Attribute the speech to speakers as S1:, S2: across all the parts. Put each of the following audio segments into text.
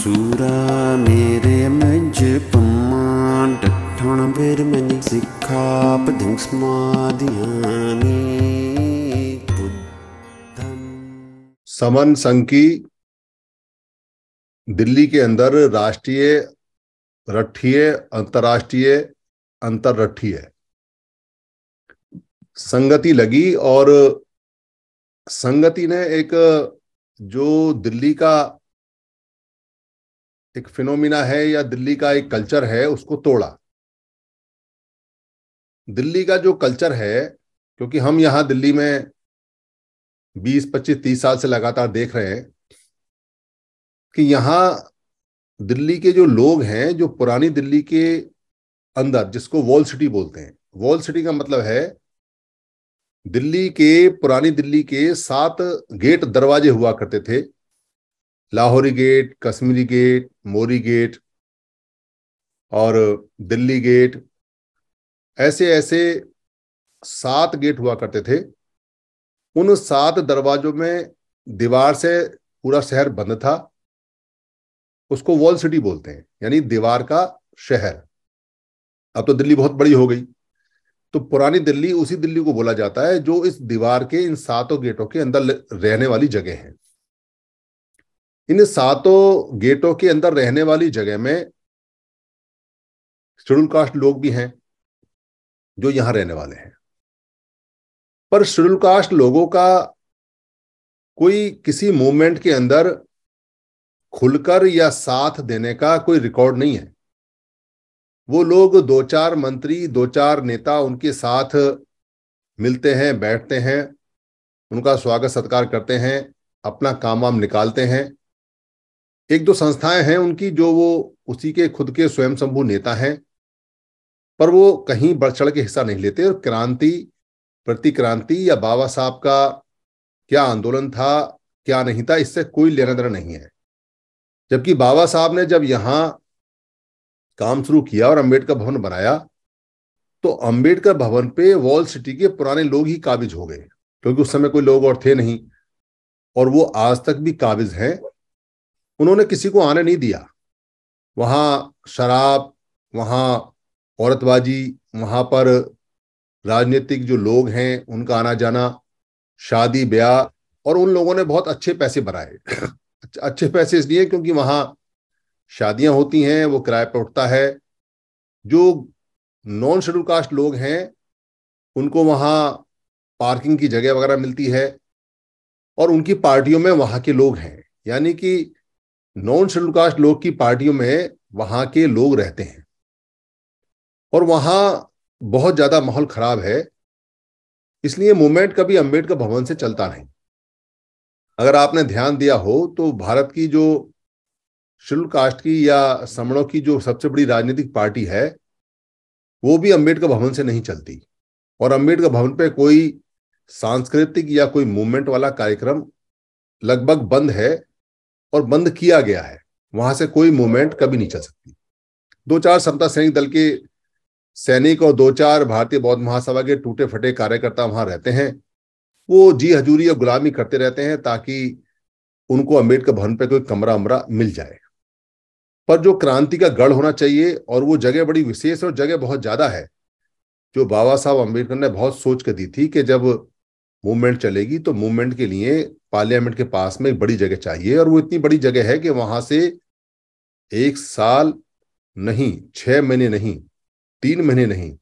S1: सूरा मेरे मज पमान ਡਠਣ ਬੇਰ ਮਨ
S2: ਸਿੱਖਾ ਪਦਿੰ ਸਮਾਧਿਆਨੀ समन संकी दिल्ली के अंदर राष्ट्रीय रठीय अंतर्राष्ट्रीय अंतरठीय संगति लगी और संगति ने एक जो दिल्ली का एक फिनोमिना है या दिल्ली का एक कल्चर है उसको तोड़ा दिल्ली का जो कल्चर है क्योंकि हम यहाँ दिल्ली में 20, 25, 30 साल से लगातार देख रहे हैं कि यहां दिल्ली के जो लोग हैं जो पुरानी दिल्ली के अंदर जिसको वॉल सिटी बोलते हैं वॉल सिटी का मतलब है दिल्ली के पुरानी दिल्ली के सात गेट दरवाजे हुआ करते थे Lahori gate Kashmiri gate Mori gate और दिल्ली गेट ऐसे ऐसे सात गेट हुआ करते थे उन सात दरवाजों में दीवार से पूरा शहर बंद था उसको वॉल सिटी बोलते हैं यानी दीवार का शहर अब तो दिल्ली बहुत बड़ी हो गई तो पुरानी दिल्ली उसी दिल्ली को बोला जाता है जो इस दीवार के इन सातों गेटों के अंदर रहने वाली जगह है इन सातों गेटों के अंदर रहने वाली जगह में शेड्यूल कास्ट लोग भी हैं जो यहां रहने वाले हैं पर शेड्यूल कास्ट लोगों का कोई किसी मूवमेंट के अंदर खुलकर या साथ देने का कोई रिकॉर्ड नहीं है वो लोग दो चार मंत्री दो चार नेता उनके साथ मिलते हैं बैठते हैं उनका स्वागत सत्कार करते हैं अपना काम वाम निकालते हैं एक दो संस्थाएं हैं उनकी जो वो उसी के खुद के स्वयं संभू नेता हैं पर वो कहीं बढ़ चढ़ के हिस्सा नहीं लेते और क्रांति प्रतिक्रांति या बाबा साहब का क्या आंदोलन था क्या नहीं था इससे कोई लेना देना नहीं है जबकि बाबा साहब ने जब यहाँ काम शुरू किया और अंबेडकर भवन बनाया तो अंबेडकर भवन पे वॉल सिटी के पुराने लोग ही काबिज हो गए क्योंकि उस समय कोई लोग और थे नहीं और वो आज तक भी काबिज हैं उन्होंने किसी को आने नहीं दिया वहाँ शराब वहाँ औरतबाजी वहाँ पर राजनीतिक जो लोग हैं उनका आना जाना शादी ब्याह और उन लोगों ने बहुत अच्छे पैसे बनाए अच्छे पैसे इसलिए क्योंकि वहाँ शादियां होती हैं वो किराए पर उठता है जो नॉन शेड्यूल कास्ट लोग हैं उनको वहाँ पार्किंग की जगह वगैरह मिलती है और उनकी पार्टियों में वहाँ के लोग हैं यानी कि नॉन शेड्यूल कास्ट लोग की पार्टियों में वहां के लोग रहते हैं और वहां बहुत ज्यादा माहौल खराब है इसलिए मूवमेंट कभी अम्बेडकर भवन से चलता नहीं अगर आपने ध्यान दिया हो तो भारत की जो शेड्यूल कास्ट की या समणों की जो सबसे बड़ी राजनीतिक पार्टी है वो भी अम्बेडकर भवन से नहीं चलती और अम्बेडकर भवन पे कोई सांस्कृतिक या कोई मूवमेंट वाला कार्यक्रम लगभग बंद है और बंद किया गया है वहां से कोई मूवमेंट कभी नहीं चल सकती दो चार समता सैनिक दल के सैनिक और दो चार भारतीय बौद्ध महासभा के टूटे फटे कार्यकर्ता वहां रहते हैं वो जी हजूरी और गुलामी करते रहते हैं ताकि उनको अम्बेडकर भवन पर तो कोई कमरा अमरा मिल जाए पर जो क्रांति का गढ़ होना चाहिए और वो जगह बड़ी विशेष और जगह बहुत ज्यादा है जो बाबा साहब अम्बेडकर ने बहुत सोच कर दी थी कि जब मूवमेंट चलेगी तो मूवमेंट के लिए पार्लियामेंट के पास में एक बड़ी जगह चाहिए और वो इतनी बड़ी जगह है कि वहां से एक साल नहीं छह महीने नहीं तीन महीने नहीं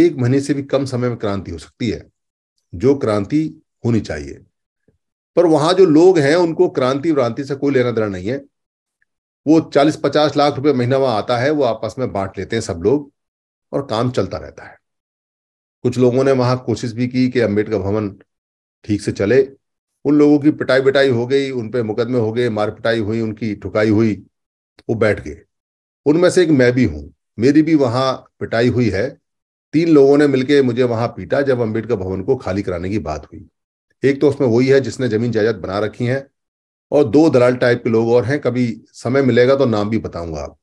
S2: एक महीने से भी कम समय में क्रांति हो सकती है जो क्रांति होनी चाहिए पर वहां जो लोग हैं उनको क्रांति व्रांति से कोई लेना देना नहीं है वो चालीस पचास लाख रुपए महीना वहां आता है वो आपस में बांट लेते हैं सब लोग और काम चलता रहता है कुछ लोगों ने वहां कोशिश भी की कि अम्बेडकर भवन ठीक से चले उन लोगों की पिटाई बिटाई हो गई उन पर मुकदमे हो गए मार पिटाई हुई उनकी ठुकाई हुई वो बैठ गए उनमें से एक मैं भी हूं मेरी भी वहां पिटाई हुई है तीन लोगों ने मिलकर मुझे वहां पीटा जब अम्बेडकर भवन को खाली कराने की बात हुई एक तो उसमें वही है जिसने जमीन जायदाद बना रखी है और दो दलाल टाइप के लोग और हैं कभी समय मिलेगा तो नाम भी बताऊंगा आप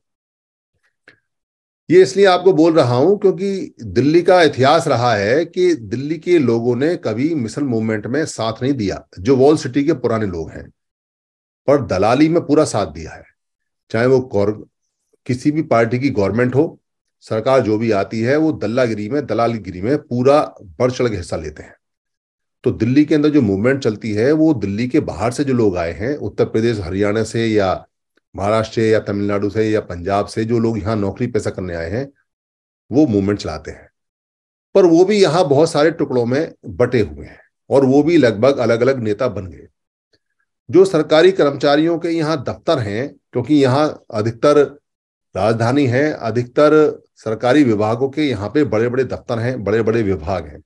S2: ये इसलिए आपको बोल रहा हूं क्योंकि दिल्ली का इतिहास रहा है कि दिल्ली के लोगों ने कभी मिसल मूवमेंट में साथ नहीं दिया जो वॉल सिटी के पुराने लोग हैं पर दलाली में पूरा साथ दिया है चाहे वो किसी भी पार्टी की गवर्नमेंट हो सरकार जो भी आती है वो दल्लागिरी में दलालीगिरी में पूरा बढ़ चढ़ के हिस्सा लेते हैं तो दिल्ली के अंदर जो मूवमेंट चलती है वो दिल्ली के बाहर से जो लोग आए हैं उत्तर प्रदेश हरियाणा से या महाराष्ट्र या तमिलनाडु से या पंजाब से जो लोग यहाँ नौकरी पैसा करने आए हैं वो मूवमेंट चलाते हैं पर वो भी यहाँ बहुत सारे टुकड़ों में बटे हुए हैं और वो भी लगभग अलग अलग नेता बन गए जो सरकारी कर्मचारियों के यहाँ दफ्तर हैं क्योंकि यहाँ अधिकतर राजधानी है अधिकतर सरकारी विभागों के यहाँ पे बड़े बड़े दफ्तर हैं बड़े बड़े विभाग हैं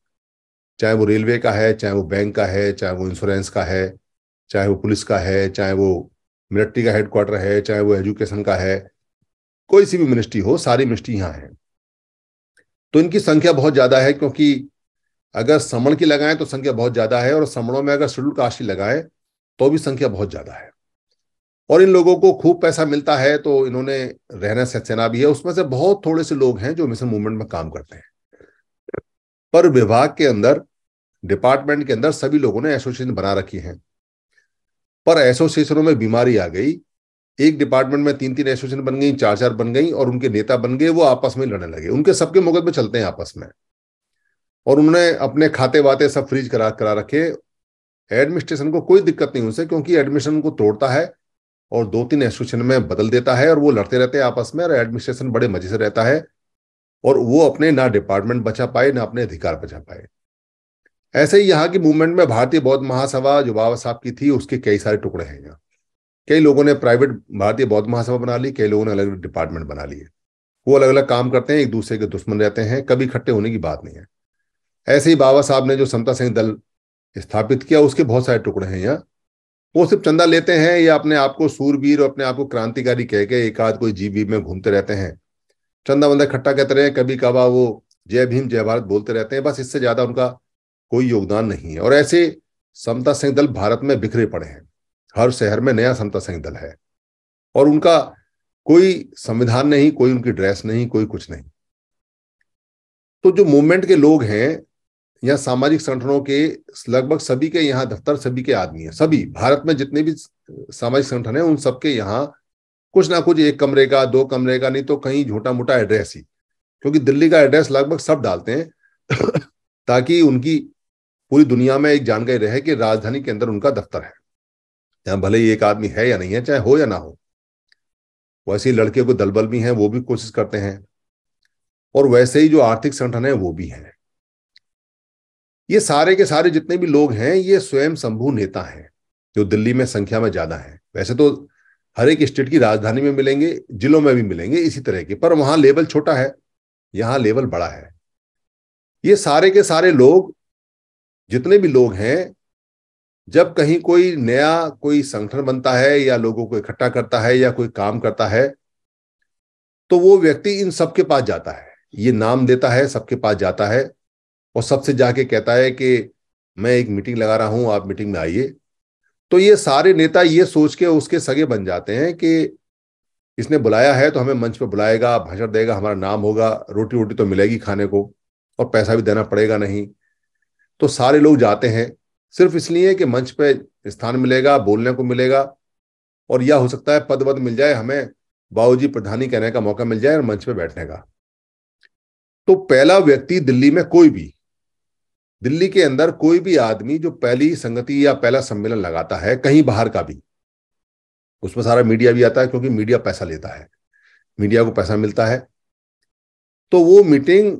S2: चाहे वो रेलवे का है चाहे वो बैंक का है चाहे वो इंश्योरेंस का है चाहे वो पुलिस का है चाहे वो मिलिट्री का हेडक्वार्टर है चाहे वो एजुकेशन का है कोई सी भी मिनिस्ट्री हो सारी मिनिस्ट्री यहाँ है तो इनकी संख्या बहुत ज्यादा है क्योंकि अगर समण की लगाएं तो संख्या बहुत ज्यादा है और समणों में अगर शेड्यूल कास्ट की लगाएं तो भी संख्या बहुत ज्यादा है और इन लोगों को खूब पैसा मिलता है तो इन्होंने रहना सहसेना भी है उसमें से बहुत थोड़े से लोग हैं जो मिशन मूवमेंट में काम करते हैं पर विभाग के अंदर डिपार्टमेंट के अंदर सभी लोगों ने एसोसिएशन बना रखी है पर एसोसिएशनों में बीमारी आ गई एक डिपार्टमेंट में तीन तीन एसोसिएशन बन गई चार चार बन गई और उनके नेता बन गए वो आपस में लड़ने लगे उनके सबके मुकदमे चलते हैं आपस में और उन्होंने अपने खाते वाते सब फ्रीज करा करा रखे एडमिनिस्ट्रेशन को कोई दिक्कत नहीं उनसे क्योंकि एडमिनिस्ट्रेशन को तोड़ता है और दो तीन एसोसिएशन में बदल देता है और वो लड़ते रहते हैं आपस में और एडमिनिस्ट्रेशन बड़े मजे से रहता है और वो अपने ना डिपार्टमेंट बचा पाए ना अपने अधिकार बचा पाए ऐसे ही यहाँ की मूवमेंट में भारतीय बौद्ध महासभा जो बाबा साहब की थी उसके कई सारे टुकड़े हैं यहाँ कई लोगों ने प्राइवेट भारतीय बौद्ध महासभा बना ली कई लोगों ने अलग अलग डिपार्टमेंट बना लिए वो अलग अलग काम करते हैं एक दूसरे के दुश्मन रहते हैं कभी इकट्ठे होने की बात नहीं है ऐसे ही बाबा साहब ने जो समता सिंह दल स्थापित किया उसके बहुत सारे टुकड़े हैं यहाँ वो सिर्फ चंदा लेते हैं या अपने आप को सूरवीर और अपने आप को क्रांतिकारी कह के एक आध कोई जीबी में घूमते रहते हैं चंदा बंदा इकट्ठा कहते रहे कभी कभा वो जय भीम जय भारत बोलते रहते हैं बस इससे ज्यादा उनका कोई योगदान नहीं है और ऐसे समता सैनिक दल भारत में बिखरे पड़े हैं हर शहर में नया समता सैनिक दल है और उनका कोई संविधान नहीं कोई उनकी ड्रेस नहीं कोई कुछ नहीं तो जो मूवमेंट के लोग हैं या सामाजिक संगठनों के लगभग सभी के यहाँ दफ्तर सभी के आदमी हैं सभी भारत में जितने भी सामाजिक संगठन हैं उन सबके यहाँ कुछ ना कुछ एक कमरे का दो कमरे का नहीं तो कहीं झोटा मोटा एड्रेस ही क्योंकि दिल्ली का एड्रेस लगभग सब डालते हैं ताकि उनकी पूरी दुनिया में एक जानकारी रहे कि राजधानी के अंदर उनका दफ्तर है यहाँ भले ही एक आदमी है या नहीं है चाहे हो या ना हो वैसे ही लड़के को दलबल भी हैं वो भी कोशिश करते हैं और वैसे ही जो आर्थिक संगठन है वो भी हैं ये सारे के सारे जितने भी लोग हैं ये स्वयं संभू नेता हैं जो दिल्ली में संख्या में ज्यादा हैं वैसे तो हर एक स्टेट की राजधानी में मिलेंगे जिलों में भी मिलेंगे इसी तरह के पर वहां लेवल छोटा है यहां लेवल बड़ा है ये सारे के सारे लोग जितने भी लोग हैं जब कहीं कोई नया कोई संगठन बनता है या लोगों को इकट्ठा करता है या कोई काम करता है तो वो व्यक्ति इन सबके पास जाता है ये नाम देता है सबके पास जाता है और सबसे जाके कहता है कि मैं एक मीटिंग लगा रहा हूं आप मीटिंग में आइए तो ये सारे नेता ये सोच के उसके सगे बन जाते हैं कि इसने बुलाया है तो हमें मंच पर बुलाएगा भाषण देगा हमारा नाम होगा रोटी वोटी तो मिलेगी खाने को और पैसा भी देना पड़ेगा नहीं तो सारे लोग जाते हैं सिर्फ इसलिए कि मंच पे स्थान मिलेगा बोलने को मिलेगा और यह हो सकता है पद वद मिल जाए हमें बाबूजी प्रधानी कहने का मौका मिल जाए और मंच पे बैठने का तो पहला व्यक्ति दिल्ली में कोई भी दिल्ली के अंदर कोई भी आदमी जो पहली संगति या पहला सम्मेलन लगाता है कहीं बाहर का भी उसमें सारा मीडिया भी आता है क्योंकि मीडिया पैसा लेता है मीडिया को पैसा मिलता है तो वो मीटिंग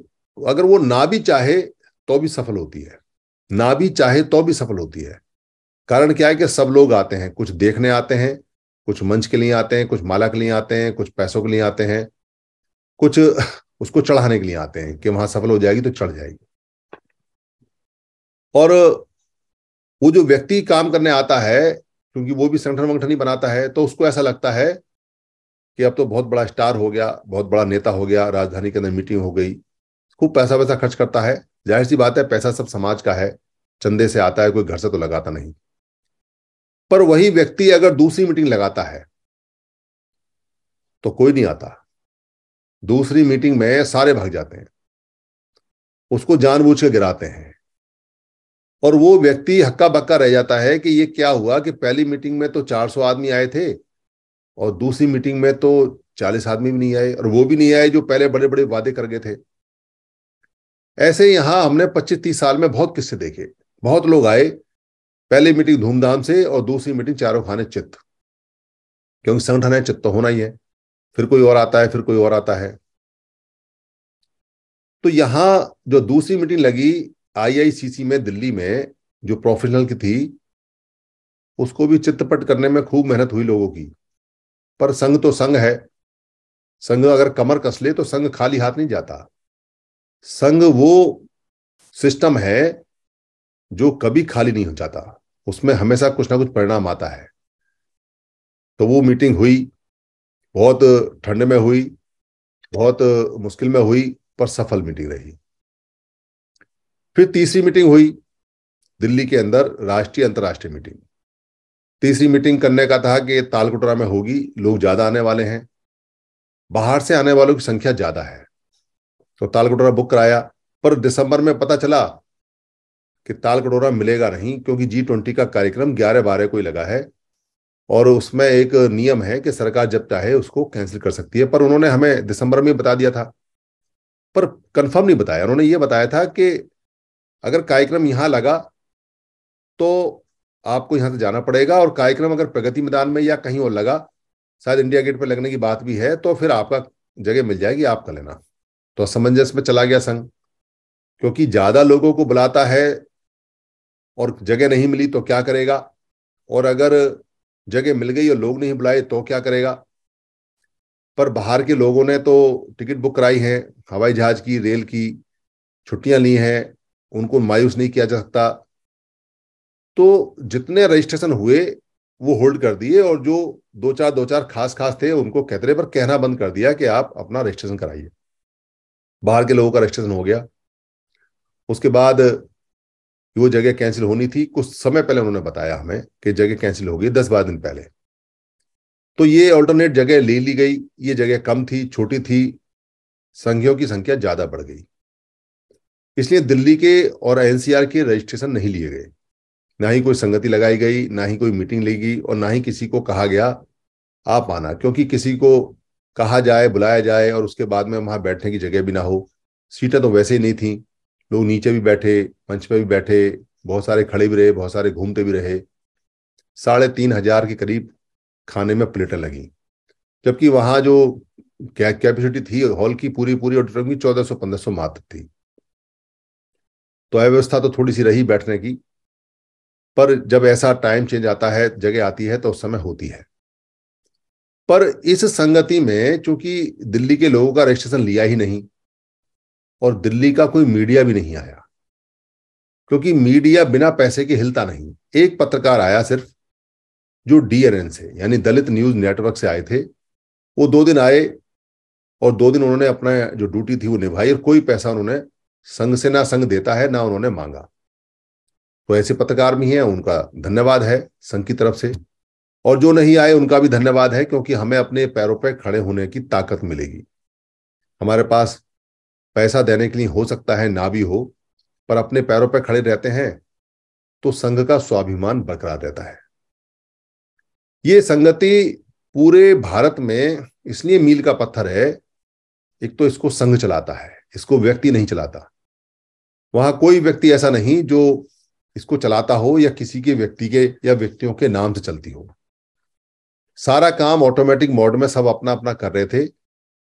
S2: अगर वो ना भी चाहे तो भी सफल होती है ना भी चाहे तो भी सफल होती है कारण क्या है कि सब लोग आते हैं कुछ देखने आते हैं कुछ मंच के लिए आते हैं कुछ माला के लिए आते हैं कुछ पैसों के लिए आते हैं कुछ उसको चढ़ाने के लिए आते हैं कि वहां सफल हो जाएगी तो चढ़ जाएगी और वो जो व्यक्ति काम करने आता है क्योंकि वो भी संगठन वंगठन ही बनाता है तो उसको ऐसा लगता है कि अब तो बहुत बड़ा स्टार हो गया बहुत बड़ा नेता हो गया राजधानी के अंदर मीटिंग हो गई खूब पैसा वैसा खर्च करता है जाहिर सी बात है पैसा सब समाज का है चंदे से आता है कोई घर से तो लगाता नहीं पर वही व्यक्ति अगर दूसरी मीटिंग लगाता है तो कोई नहीं आता दूसरी मीटिंग में सारे भाग जाते हैं उसको जानबूझ के गिराते हैं और वो व्यक्ति हक्का बक्का रह जाता है कि ये क्या हुआ कि पहली मीटिंग में तो 400 आदमी आए थे और दूसरी मीटिंग में तो 40 आदमी भी नहीं आए और वो भी नहीं आए जो पहले बड़े बड़े वादे कर गए थे ऐसे यहां हमने पच्चीस तीस साल में बहुत किस्से देखे बहुत लोग आए पहली मीटिंग धूमधाम से और दूसरी मीटिंग चारों खाने चित्त क्योंकि संगठन है चित्त तो होना ही है फिर कोई और आता है फिर कोई और आता है तो यहां जो दूसरी मीटिंग लगी आईआईसीसी में दिल्ली में जो प्रोफेशनल की थी उसको भी चित्रपट करने में खूब मेहनत हुई लोगों की पर संघ तो संघ है संघ अगर कमर कस ले तो संघ खाली हाथ नहीं जाता संघ वो सिस्टम है जो कभी खाली नहीं हो जाता उसमें हमेशा कुछ ना कुछ परिणाम आता है तो वो मीटिंग हुई बहुत ठंड में हुई बहुत मुश्किल में हुई पर सफल मीटिंग रही फिर तीसरी मीटिंग हुई दिल्ली के अंदर राष्ट्रीय अंतर्राष्ट्रीय मीटिंग तीसरी मीटिंग करने का था कि तालकोटरा में होगी लोग ज्यादा आने वाले हैं बाहर से आने वालों की संख्या ज्यादा है तो ताल कटोरा बुक कराया पर दिसंबर में पता चला कि ताल कटोरा मिलेगा नहीं क्योंकि जी ट्वेंटी का कार्यक्रम ग्यारह बारह को ही लगा है और उसमें एक नियम है कि सरकार जब चाहे उसको कैंसिल कर सकती है पर उन्होंने हमें दिसंबर में बता दिया था पर कंफर्म नहीं बताया उन्होंने ये बताया था कि अगर कार्यक्रम यहां लगा तो आपको यहां से जाना पड़ेगा और कार्यक्रम अगर प्रगति मैदान में या कहीं और लगा शायद इंडिया गेट पर लगने की बात भी है तो फिर आपका जगह मिल जाएगी आपका लेना तो असमंजस में चला गया संघ क्योंकि ज्यादा लोगों को बुलाता है और जगह नहीं मिली तो क्या करेगा और अगर जगह मिल गई और लोग नहीं बुलाए तो क्या करेगा पर बाहर के लोगों ने तो टिकट बुक कराई है हवाई जहाज की रेल की छुट्टियां ली हैं उनको मायूस नहीं किया जा सकता तो जितने रजिस्ट्रेशन हुए वो होल्ड कर दिए और जो दो चार दो चार खास खास थे उनको कहते पर कहना बंद कर दिया कि आप अपना रजिस्ट्रेशन कराइए बाहर के लोगों का रजिस्ट्रेशन हो गया उसके बाद वो जगह कैंसिल होनी थी कुछ समय पहले उन्होंने बताया हमें कि जगह कैंसिल हो गई दस बारह दिन पहले तो ये ऑल्टरनेट जगह ले ली गई ये जगह कम थी छोटी थी संघियों की संख्या ज्यादा बढ़ गई इसलिए दिल्ली के और एनसीआर के रजिस्ट्रेशन नहीं लिए गए ना ही कोई संगति लगाई गई ना ही कोई मीटिंग ली गई और ना ही किसी को कहा गया आप आना क्योंकि किसी को कहा जाए बुलाया जाए और उसके बाद में वहां बैठने की जगह भी ना हो सीटें तो वैसे ही नहीं थी लोग नीचे भी बैठे मंच पे भी बैठे बहुत सारे खड़े भी रहे बहुत सारे घूमते भी रहे साढ़े तीन हजार के करीब खाने में प्लेटें लगी जबकि वहां जो कैपेसिटी थी हॉल की पूरी पूरी ऑडिटोरियम की चौदह सौ पंद्रह सौ मात्र थी तो अव्यवस्था तो थोड़ी सी रही बैठने की पर जब ऐसा टाइम चेंज आता है जगह आती है तो उस समय होती है पर इस संगति में चूंकि दिल्ली के लोगों का रजिस्ट्रेशन लिया ही नहीं और दिल्ली का कोई मीडिया भी नहीं आया क्योंकि मीडिया बिना पैसे के हिलता नहीं एक पत्रकार आया सिर्फ जो डीएनएन से यानी दलित न्यूज नेटवर्क से आए थे वो दो दिन आए और दो दिन उन्होंने अपना जो ड्यूटी थी वो निभाई और कोई पैसा उन्होंने संघ से ना संघ देता है ना उन्होंने मांगा तो ऐसे पत्रकार भी हैं उनका धन्यवाद है संघ की तरफ से और जो नहीं आए उनका भी धन्यवाद है क्योंकि हमें अपने पैरों पर खड़े होने की ताकत मिलेगी हमारे पास पैसा देने के लिए हो सकता है ना भी हो पर अपने पैरों पर खड़े रहते हैं तो संघ का स्वाभिमान बरकरार रहता है ये संगति पूरे भारत में इसलिए मील का पत्थर है एक तो इसको संघ चलाता है इसको व्यक्ति नहीं चलाता वहां कोई व्यक्ति ऐसा नहीं जो इसको चलाता हो या किसी के व्यक्ति के या व्यक्तियों के नाम से चलती हो सारा काम ऑटोमेटिक मोड में सब अपना अपना कर रहे थे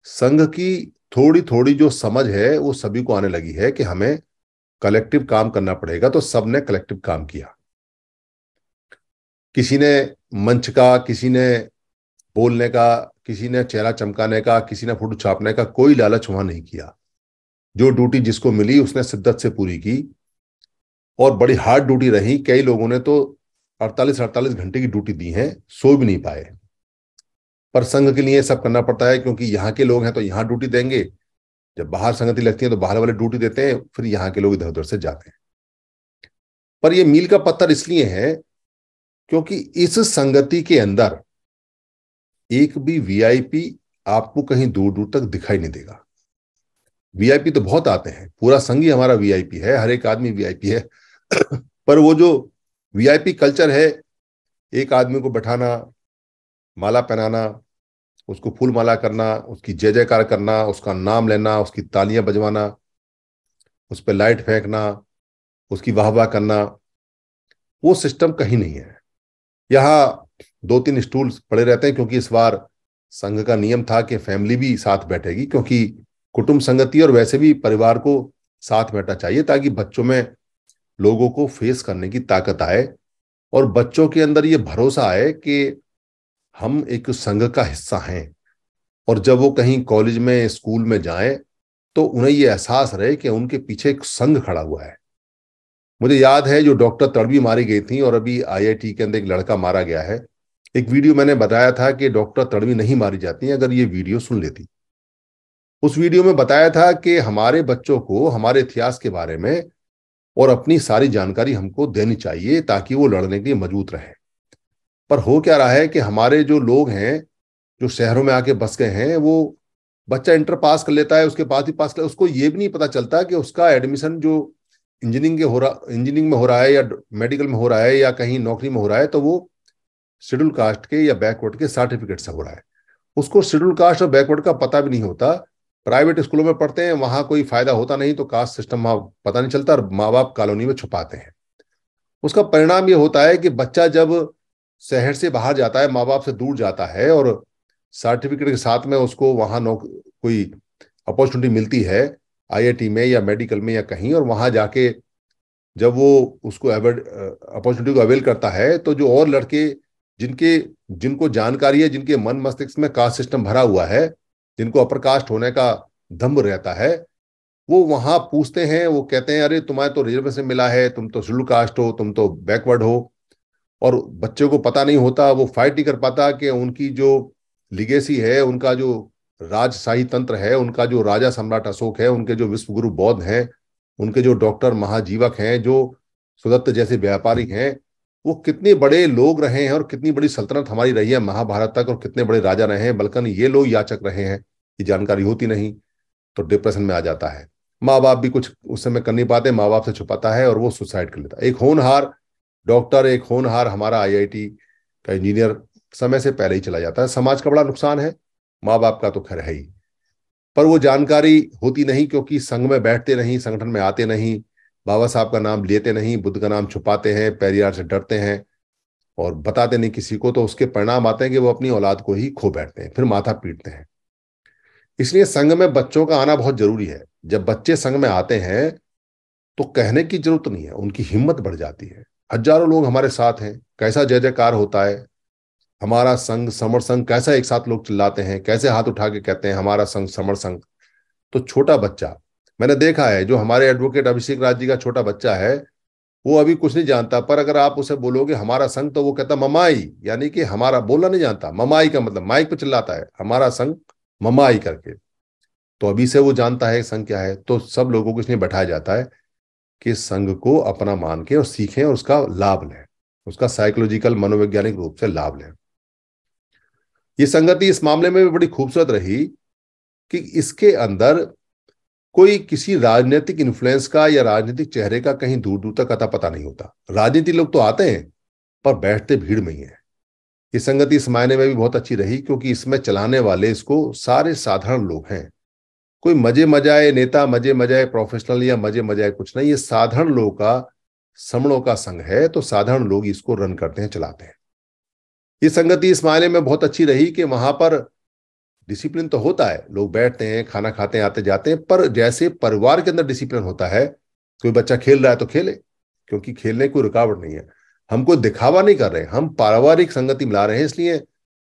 S2: संघ की थोड़ी थोड़ी जो समझ है वो सभी को आने लगी है कि हमें कलेक्टिव काम करना पड़ेगा तो सब ने कलेक्टिव काम किया किसी ने मंच का किसी ने बोलने का किसी ने चेहरा चमकाने का किसी ने फोटो छापने का कोई लालच वहां नहीं किया जो ड्यूटी जिसको मिली उसने शिद्दत से पूरी की और बड़ी हार्ड ड्यूटी रही कई लोगों ने तो अड़तालीस अड़तालीस घंटे की ड्यूटी दी है सो भी नहीं पाए पर संघ के लिए सब करना पड़ता है क्योंकि यहाँ के लोग हैं तो यहाँ ड्यूटी देंगे जब बाहर संगति लगती है तो बाहर वाले ड्यूटी देते हैं फिर यहाँ के लोग इधर उधर से जाते हैं पर यह मील का पत्थर इसलिए है क्योंकि इस संगति के अंदर एक भी वीआईपी आपको कहीं दूर दूर तक दिखाई नहीं देगा वीआईपी तो बहुत आते हैं पूरा संघ ही हमारा वीआईपी है हर एक आदमी वीआईपी है पर वो जो वीआईपी कल्चर है एक आदमी को बैठाना माला पहनाना उसको फूल माला करना उसकी जय जयकार करना उसका नाम लेना उसकी तालियां बजवाना उस पर लाइट फेंकना उसकी वाह वाह करना वो सिस्टम कहीं नहीं है यहाँ दो तीन स्टूल पड़े रहते हैं क्योंकि इस बार संघ का नियम था कि फैमिली भी साथ बैठेगी क्योंकि कुटुंब संगति और वैसे भी परिवार को साथ बैठना चाहिए ताकि बच्चों में लोगों को फेस करने की ताकत आए और बच्चों के अंदर ये भरोसा आए कि हम एक संघ का हिस्सा हैं और जब वो कहीं कॉलेज में स्कूल में जाए तो उन्हें ये एहसास रहे कि उनके पीछे एक संघ खड़ा हुआ है मुझे याद है जो डॉक्टर तड़वी मारी गई थी और अभी आईआईटी के अंदर एक लड़का मारा गया है एक वीडियो मैंने बताया था कि डॉक्टर तड़वी नहीं मारी जाती अगर ये वीडियो सुन लेती उस वीडियो में बताया था कि हमारे बच्चों को हमारे इतिहास के बारे में और अपनी सारी जानकारी हमको देनी चाहिए ताकि वो लड़ने के लिए मजबूत रहे पर हो क्या रहा है कि हमारे जो लोग हैं जो शहरों में आके बस गए हैं वो बच्चा इंटर पास कर लेता है उसके बाद ही पास कर उसको ये भी नहीं पता चलता कि उसका एडमिशन जो इंजीनियरिंग के हो रहा इंजीनियरिंग में हो रहा है या मेडिकल में हो रहा है या कहीं नौकरी में हो रहा है तो वो शेड्यूल कास्ट के या बैकवर्ड के सर्टिफिकेट से हो रहा है उसको शेड्यूल कास्ट और बैकवर्ड का पता भी नहीं होता प्राइवेट स्कूलों में पढ़ते हैं वहां कोई फायदा होता नहीं तो कास्ट सिस्टम पता नहीं चलता और माँ बाप कॉलोनी में छुपाते हैं उसका परिणाम ये होता है कि बच्चा जब शहर से बाहर जाता है माँ बाप से दूर जाता है और सर्टिफिकेट के साथ में उसको वहाँ नौ कोई अपॉर्चुनिटी मिलती है आईआईटी में या मेडिकल में या कहीं और वहाँ जाके जब वो उसको अपॉर्चुनिटी को अवेल करता है तो जो और लड़के जिनके जिनको जानकारी है जिनके मन मस्तिष्क में कास्ट सिस्टम भरा हुआ है जिनको अपर कास्ट होने का दम्भ रहता है वो वहां पूछते हैं वो कहते हैं अरे तुम्हें तो रिजर्वेशन मिला है तुम तो शेड्यूल कास्ट हो तुम तो बैकवर्ड हो और बच्चों को पता नहीं होता वो फाइट नहीं कर पाता कि उनकी जो लिगेसी है उनका जो राजशाही तंत्र है उनका जो राजा सम्राट अशोक है उनके जो विश्वगुरु बौद्ध हैं उनके जो डॉक्टर महाजीवक हैं जो सुदत्त जैसे व्यापारी हैं वो कितने बड़े लोग रहे हैं और कितनी बड़ी सल्तनत हमारी रही है महाभारत तक और कितने बड़े राजा रहे हैं बल्कि ये लोग याचक रहे हैं ये जानकारी होती नहीं तो डिप्रेशन में आ जाता है माँ बाप भी कुछ उस समय कर नहीं पाते माँ बाप से छुपाता है और वो सुसाइड कर लेता है एक होनहार डॉक्टर एक होनहार हमारा आईआईटी का इंजीनियर समय से पहले ही चला जाता है समाज का बड़ा नुकसान है माँ बाप का तो खैर है ही पर वो जानकारी होती नहीं क्योंकि संघ में बैठते नहीं संगठन में आते नहीं बाबा साहब का नाम लेते नहीं बुद्ध का नाम छुपाते हैं पैरियार से डरते हैं और बताते नहीं किसी को तो उसके परिणाम आते हैं कि वो अपनी औलाद को ही खो बैठते हैं फिर माथा पीटते हैं इसलिए संघ में बच्चों का आना बहुत जरूरी है जब बच्चे संघ में आते हैं तो कहने की जरूरत नहीं है उनकी हिम्मत बढ़ जाती है हजारों लोग हमारे साथ हैं कैसा जय जयकार होता है हमारा संघ समर संघ कैसा एक साथ लोग चिल्लाते हैं कैसे हाथ उठा के कहते हैं हमारा संघ समर संघ तो छोटा बच्चा मैंने देखा है जो हमारे एडवोकेट अभिषेक राज जी का छोटा बच्चा है वो अभी कुछ नहीं जानता पर अगर आप उसे बोलोगे हमारा संघ तो वो कहता ममाई यानी कि हमारा बोला नहीं जानता ममाई का मतलब माइक पर चिल्लाता है हमारा संघ ममाई करके तो अभी से वो जानता है संघ क्या है तो सब लोगों को इसमें बैठाया जाता है कि संघ को अपना मान के और सीखें और उसका लाभ लें उसका साइकोलॉजिकल मनोवैज्ञानिक रूप से लाभ लें ये संगति इस मामले में भी बड़ी खूबसूरत रही कि इसके अंदर कोई किसी राजनीतिक इन्फ्लुएंस का या राजनीतिक चेहरे का कहीं दूर दूर तक अता पता नहीं होता राजनीति लोग तो आते हैं पर बैठते भीड़ में ही है ये संगति इस मायने में भी बहुत अच्छी रही क्योंकि इसमें चलाने वाले इसको सारे साधारण लोग हैं कोई मजे मजाए नेता मजे मजाए प्रोफेशनल या मजे मजाए कुछ नहीं ये साधारण लोगों का समणों का संघ है तो साधारण लोग इसको रन करते हैं चलाते हैं ये संगति इस मायने में बहुत अच्छी रही कि वहां पर डिसिप्लिन तो होता है लोग बैठते हैं खाना खाते हैं आते जाते हैं पर जैसे परिवार के अंदर डिसिप्लिन होता है कोई बच्चा खेल रहा है तो खेले क्योंकि खेलने कोई रुकावट नहीं है हम कोई दिखावा नहीं कर रहे हम पारिवारिक संगति मिला रहे हैं इसलिए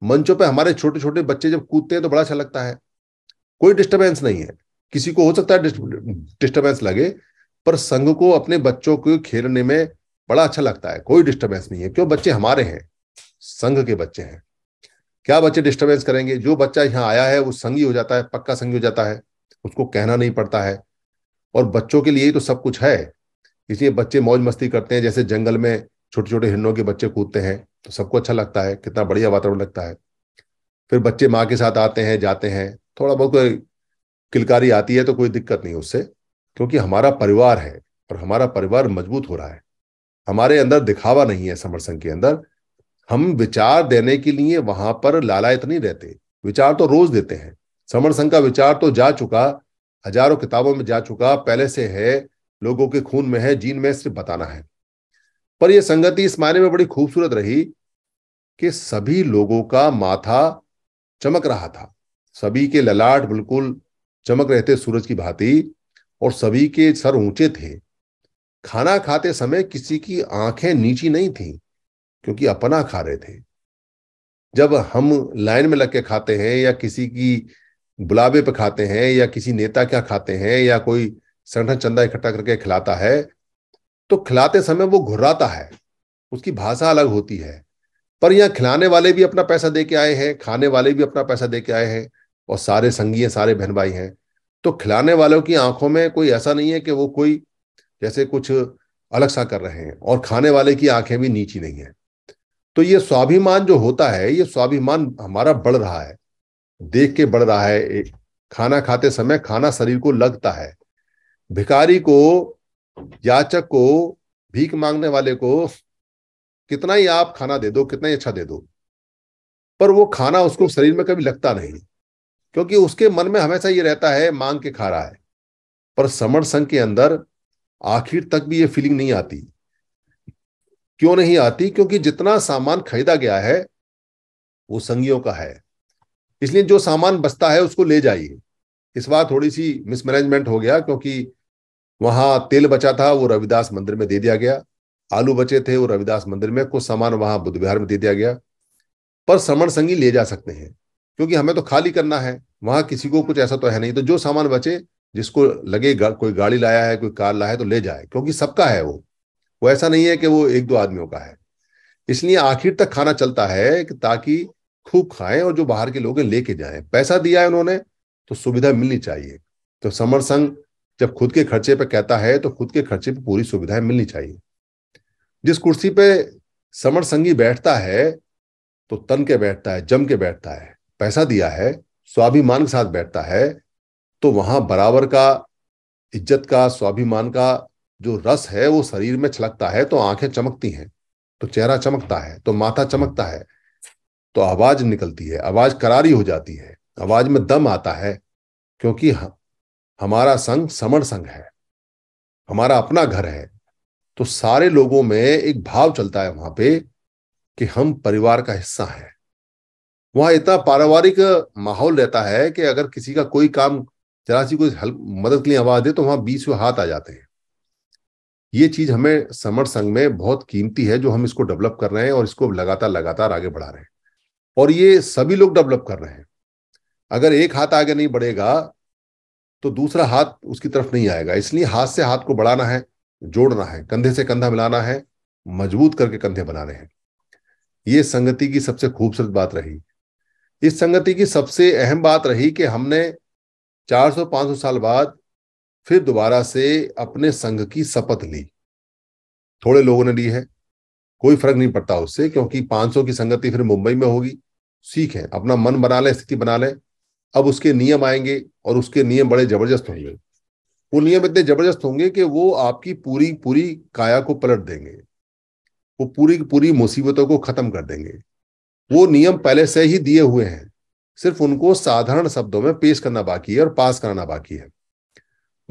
S2: मंचों पे हमारे छोटे छोटे बच्चे जब कूदते हैं तो बड़ा अच्छा लगता है कोई डिस्टर्बेंस नहीं है किसी को हो सकता है डिस्टर्बेंस लगे पर संघ को अपने बच्चों को खेलने में बड़ा अच्छा लगता है कोई डिस्टर्बेंस नहीं है क्यों बच्चे हमारे हैं संघ के बच्चे हैं क्या बच्चे डिस्टर्बेंस करेंगे जो बच्चा यहाँ आया है वो संगी हो जाता है पक्का संगी हो जाता है उसको कहना नहीं पड़ता है और बच्चों के लिए तो सब कुछ है इसलिए बच्चे मौज मस्ती करते हैं जैसे जंगल में छोटे छोटे हिरणों के बच्चे कूदते हैं तो सबको अच्छा लगता है कितना बढ़िया वातावरण लगता है फिर बच्चे माँ के साथ आते हैं जाते हैं थोड़ा बहुत कोई किलकारी आती है तो कोई दिक्कत नहीं उससे क्योंकि हमारा परिवार है और हमारा परिवार मजबूत हो रहा है हमारे अंदर दिखावा नहीं है समरसंघ के अंदर हम विचार देने के लिए वहां पर लालायत नहीं रहते विचार तो रोज देते हैं समर संघ का विचार तो जा चुका हजारों किताबों में जा चुका पहले से है लोगों के खून में है जीन में सिर्फ बताना है पर यह संगति इस मायने में बड़ी खूबसूरत रही कि सभी लोगों का माथा चमक रहा था सभी के ललाट बिल्कुल चमक रहे थे सूरज की भांति और सभी के सर ऊंचे थे खाना खाते समय किसी की आंखें नीची नहीं थीं क्योंकि अपना खा रहे थे जब हम लाइन में लग के खाते हैं या किसी की बुलावे पे खाते हैं या किसी नेता क्या खाते हैं या कोई संगठन चंदा इकट्ठा करके खिलाता है तो खिलाते समय वो घुर्राता है उसकी भाषा अलग होती है पर यहाँ खिलाने वाले भी अपना पैसा दे के आए हैं खाने वाले भी अपना पैसा दे के आए हैं और सारे संगी हैं सारे बहन भाई हैं तो खिलाने वालों की आंखों में कोई ऐसा नहीं है कि वो कोई जैसे कुछ अलग सा कर रहे हैं और खाने वाले की आंखें भी नीची नहीं है तो ये स्वाभिमान जो होता है ये स्वाभिमान हमारा बढ़ रहा है देख के बढ़ रहा है खाना खाते समय खाना शरीर को लगता है भिकारी को याचक को भीख मांगने वाले को कितना ही आप खाना दे दो कितना ही अच्छा दे दो पर वो खाना उसको शरीर में कभी लगता नहीं क्योंकि उसके मन में हमेशा ये रहता है मांग के खा रहा है पर समर संघ के अंदर आखिर तक भी ये फीलिंग नहीं आती क्यों नहीं आती क्योंकि जितना सामान खरीदा गया है वो संगियों का है इसलिए जो सामान बचता है उसको ले जाइए इस बार थोड़ी सी मिसमैनेजमेंट हो गया क्योंकि वहां तेल बचा था वो रविदास मंदिर में दे दिया गया आलू बचे थे वो रविदास मंदिर में कुछ सामान वहां बुद्ध विहार में दे दिया गया पर श्रवण संगी ले जा सकते हैं क्योंकि हमें तो खाली करना है वहां किसी को कुछ ऐसा तो है नहीं तो जो सामान बचे जिसको लगे गा, कोई गाड़ी लाया है कोई कार लाया है तो ले जाए क्योंकि सबका है वो वो ऐसा नहीं है कि वो एक दो आदमियों का है इसलिए आखिर तक खाना चलता है कि ताकि खूब खाएं और जो बाहर के लोग हैं लेके जाएं पैसा दिया है उन्होंने तो सुविधा मिलनी चाहिए तो समर संघ जब खुद के खर्चे पर कहता है तो खुद के खर्चे पर पूरी सुविधाएं मिलनी चाहिए जिस कुर्सी पे समर संगी बैठता है तो तन के बैठता है जम के बैठता है पैसा दिया है स्वाभिमान के साथ बैठता है तो वहां बराबर का इज्जत का स्वाभिमान का जो रस है वो शरीर में छलकता है तो आंखें चमकती हैं तो चेहरा चमकता है तो माथा चमकता है तो आवाज निकलती है आवाज करारी हो जाती है आवाज में दम आता है क्योंकि हमारा संघ समण संघ है हमारा अपना घर है तो सारे लोगों में एक भाव चलता है वहां पे कि हम परिवार का हिस्सा है वहां इतना पारिवारिक माहौल रहता है कि अगर किसी का कोई काम जरा सी कोई हेल्प मदद के लिए आवाज दे तो वहां बीच हाथ आ जाते हैं ये चीज हमें समर संघ में बहुत कीमती है जो हम इसको डेवलप कर रहे हैं और इसको लगातार लगातार आगे बढ़ा रहे हैं और ये सभी लोग डेवलप कर रहे हैं अगर एक हाथ आगे नहीं बढ़ेगा तो दूसरा हाथ उसकी तरफ नहीं आएगा इसलिए हाथ से हाथ को बढ़ाना है जोड़ना है कंधे से कंधा मिलाना है मजबूत करके कंधे बनाने हैं ये संगति की सबसे खूबसूरत बात रही इस संगति की सबसे अहम बात रही कि हमने 400-500 साल बाद फिर दोबारा से अपने संघ की शपथ ली थोड़े लोगों ने ली है कोई फर्क नहीं पड़ता उससे क्योंकि 500 की संगति फिर मुंबई में होगी सीख है अपना मन बना लें स्थिति बना लें अब उसके नियम आएंगे और उसके नियम बड़े जबरदस्त होंगे वो नियम इतने जबरदस्त होंगे कि वो आपकी पूरी पूरी काया को पलट देंगे वो पूरी पूरी मुसीबतों को खत्म कर देंगे वो नियम पहले से ही दिए हुए हैं सिर्फ उनको साधारण शब्दों में पेश करना बाकी है और पास कराना बाकी है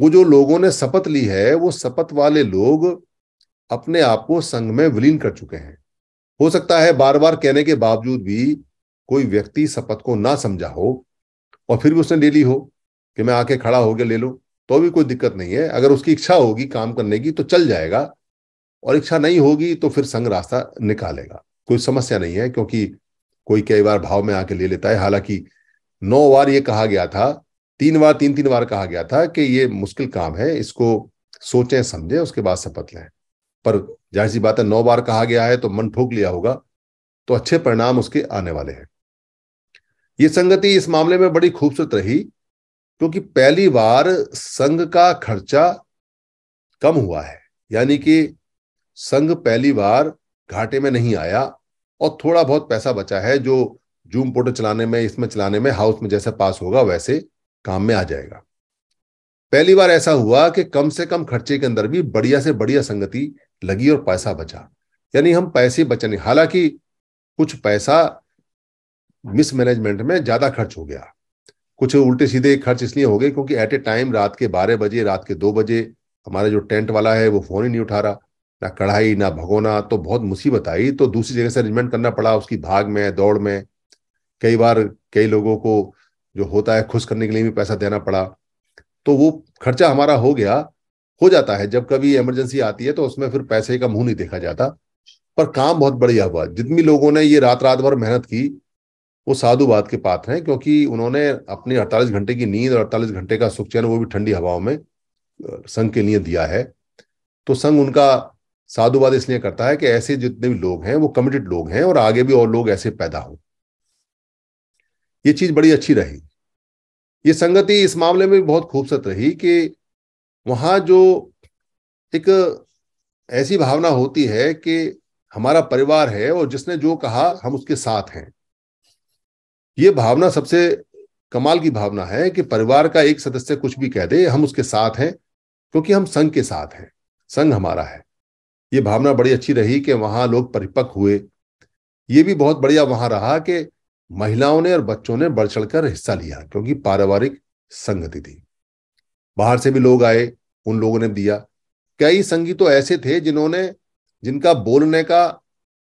S2: वो जो लोगों ने शपथ ली है वो शपथ वाले लोग अपने आप को संघ में विलीन कर चुके हैं हो सकता है बार बार कहने के बावजूद भी कोई व्यक्ति शपथ को ना समझा हो और फिर भी उसने ले ली हो कि मैं आके खड़ा हो गया ले लो तो भी कोई दिक्कत नहीं है अगर उसकी इच्छा होगी काम करने की तो चल जाएगा और इच्छा नहीं होगी तो फिर संघ रास्ता निकालेगा कोई समस्या नहीं है क्योंकि कोई कई बार भाव में आके ले लेता है हालांकि नौ बार ये कहा गया था तीन बार तीन तीन बार कहा गया था कि ये मुश्किल काम है इसको सोचें समझें उसके बाद शपथ लें पर जाहिर सी बात है नौ बार कहा गया है तो मन ठोक लिया होगा तो अच्छे परिणाम उसके आने वाले हैं ये संगति इस मामले में बड़ी खूबसूरत रही क्योंकि पहली बार संघ का खर्चा कम हुआ है यानी कि संघ पहली बार घाटे में नहीं आया और थोड़ा बहुत पैसा बचा है जो जूम पोर्टल चलाने में इसमें चलाने में हाउस में जैसे पास होगा वैसे काम में आ जाएगा पहली बार ऐसा हुआ कि कम से कम खर्चे के अंदर भी बढ़िया से बढ़िया संगति लगी और पैसा बचा यानी हम पैसे बचने हालांकि कुछ पैसा मिसमैनेजमेंट में ज्यादा खर्च हो गया कुछ उल्टे सीधे खर्च इसलिए हो गए क्योंकि एट ए टाइम रात के बारह बजे रात के दो बजे हमारा जो टेंट वाला है वो फोन ही नहीं उठा रहा ना कढ़ाई ना भगोना तो बहुत मुसीबत आई तो दूसरी जगह से अरेंजमेंट करना पड़ा उसकी भाग में दौड़ में कई बार कई लोगों को जो होता है खुश करने के लिए भी पैसा देना पड़ा तो वो खर्चा हमारा हो गया हो जाता है जब कभी इमरजेंसी आती है तो उसमें फिर पैसे का मुंह नहीं देखा जाता पर काम बहुत बढ़िया हुआ जितनी लोगों ने ये रात रात भर मेहनत की वो साधुवाद के पात्र हैं क्योंकि उन्होंने अपनी 48 घंटे की नींद और 48 घंटे का सुख चैन वो भी ठंडी हवाओं में संघ के लिए दिया है तो संघ उनका साधुवाद इसलिए करता है कि ऐसे जितने भी लोग हैं वो कमिटेड लोग हैं और आगे भी और लोग ऐसे पैदा हों ये चीज बड़ी अच्छी रही ये संगति इस मामले में बहुत खूबसूरत रही कि वहां जो एक ऐसी भावना होती है कि हमारा परिवार है और जिसने जो कहा हम उसके साथ हैं ये भावना सबसे कमाल की भावना है कि परिवार का एक सदस्य कुछ भी कह दे हम उसके साथ हैं क्योंकि हम संघ के साथ हैं संघ हमारा है ये भावना बड़ी अच्छी रही कि वहां लोग परिपक्व हुए ये भी बहुत बढ़िया वहां रहा कि महिलाओं ने और बच्चों ने बढ़ कर हिस्सा लिया क्योंकि पारिवारिक संगति थी बाहर से भी लोग आए उन लोगों ने दिया कई संगी तो ऐसे थे जिन्होंने जिनका बोलने का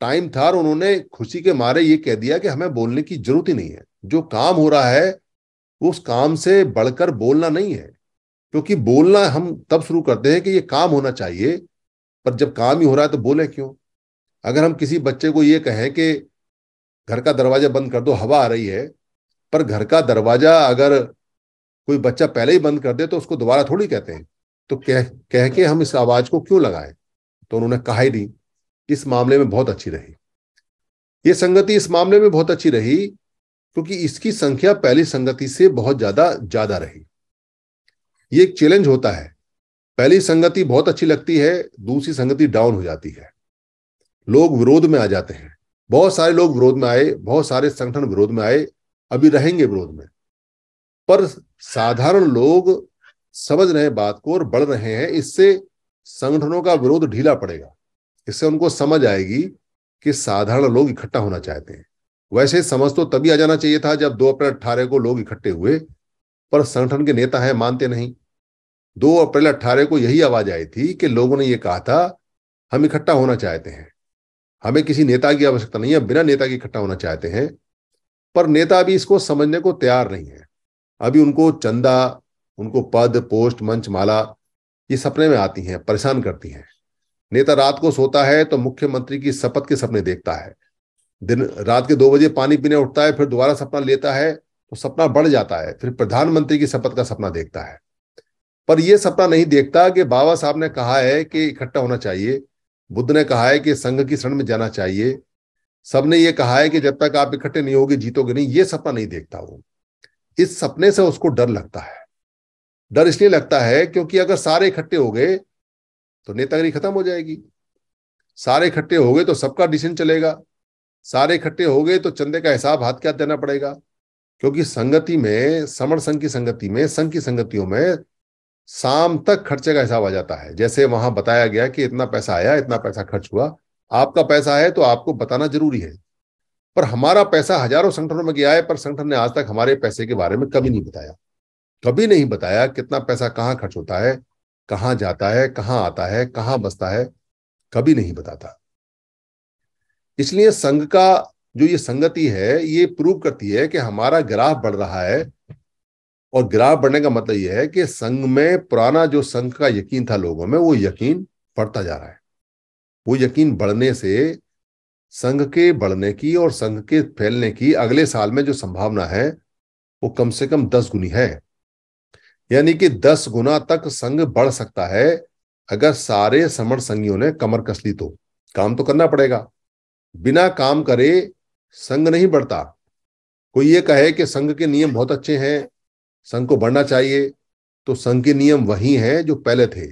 S2: टाइम था और उन्होंने खुशी के मारे ये कह दिया कि हमें बोलने की जरूरत ही नहीं है जो काम हो रहा है उस काम से बढ़कर बोलना नहीं है क्योंकि बोलना हम तब शुरू करते हैं कि ये काम होना चाहिए पर जब काम ही हो रहा है तो बोले क्यों अगर हम किसी बच्चे को ये कहें कि घर का दरवाजा बंद कर दो हवा आ रही है पर घर का दरवाजा अगर कोई बच्चा पहले ही बंद कर दे तो उसको दोबारा थोड़ी कहते हैं तो कह कह के हम इस आवाज को क्यों लगाए तो उन्होंने कहा ही नहीं इस मामले में बहुत अच्छी रही ये संगति इस मामले में बहुत अच्छी रही क्योंकि इसकी संख्या पहली संगति से बहुत ज्यादा ज्यादा रही ये एक चैलेंज होता है पहली संगति बहुत अच्छी लगती है दूसरी संगति डाउन हो जाती है लोग विरोध में आ जाते हैं बहुत सारे लोग विरोध में आए बहुत सारे संगठन विरोध में आए अभी रहेंगे विरोध में पर साधारण लोग समझ रहे हैं बात को और बढ़ रहे हैं इससे संगठनों का विरोध ढीला पड़ेगा इससे उनको समझ आएगी कि साधारण लोग इकट्ठा होना चाहते हैं वैसे समझ तो तभी आ जाना चाहिए था जब दो अप्रैल अट्ठारह को लोग इकट्ठे हुए पर संगठन के नेता हैं मानते नहीं दो अप्रैल अट्ठारह को यही आवाज आई थी कि लोगों ने यह कहा था हम इकट्ठा होना चाहते हैं हमें किसी नेता की आवश्यकता नहीं है बिना नेता के इकट्ठा होना चाहते हैं पर नेता अभी इसको समझने को तैयार नहीं है अभी उनको चंदा उनको पद पोस्ट मंच माला ये सपने में आती हैं परेशान करती हैं नेता रात को सोता है तो मुख्यमंत्री की शपथ के सपने देखता है दिन रात के दो बजे पानी पीने उठता है फिर दोबारा सपना लेता है तो सपना बढ़ जाता है फिर प्रधानमंत्री की शपथ का सपना देखता है पर यह सपना नहीं देखता कि बाबा साहब ने कहा है कि इकट्ठा होना चाहिए बुद्ध ने कहा है कि संघ की शरण में जाना चाहिए सबने ये कहा है कि जब तक आप इकट्ठे नहीं होगे जीतोगे नहीं ये सपना नहीं देखता वो इस सपने से उसको डर लगता है डर इसलिए लगता है क्योंकि अगर सारे इकट्ठे हो गए तो नेतागिरी खत्म हो जाएगी सारे इकट्ठे हो गए तो सबका डिसीजन चलेगा सारे इकट्ठे हो गए तो चंदे का हिसाब हाथ के हाथ देना पड़ेगा क्योंकि संगति में समर संघ की संगति में संघ की संगतियों में शाम तक खर्चे का हिसाब आ जाता है जैसे वहां बताया गया कि इतना पैसा आया इतना पैसा खर्च हुआ आपका पैसा है तो आपको बताना जरूरी है पर हमारा पैसा हजारों संगठनों में गया है पर संगठन ने आज तक हमारे पैसे के बारे में कभी नहीं बताया कभी नहीं बताया कितना पैसा कहाँ खर्च होता है कहाँ जाता है कहाँ आता है कहाँ बसता है कभी नहीं बताता इसलिए संघ का जो ये संगति है ये प्रूव करती है कि हमारा ग्राफ बढ़ रहा है और गिराव बढ़ने का मतलब यह है कि संघ में पुराना जो संघ का यकीन था लोगों में वो यकीन बढ़ता जा रहा है वो यकीन बढ़ने से संघ के बढ़ने की और संघ के फैलने की अगले साल में जो संभावना है वो कम से कम दस गुनी है यानी कि दस गुना तक संघ बढ़ सकता है अगर सारे समर संघियों ने कमर कस ली तो काम तो करना पड़ेगा बिना काम करे संघ नहीं बढ़ता कोई ये कहे कि संघ के नियम बहुत अच्छे हैं संघ को बढ़ना चाहिए तो संघ के नियम वही हैं जो पहले थे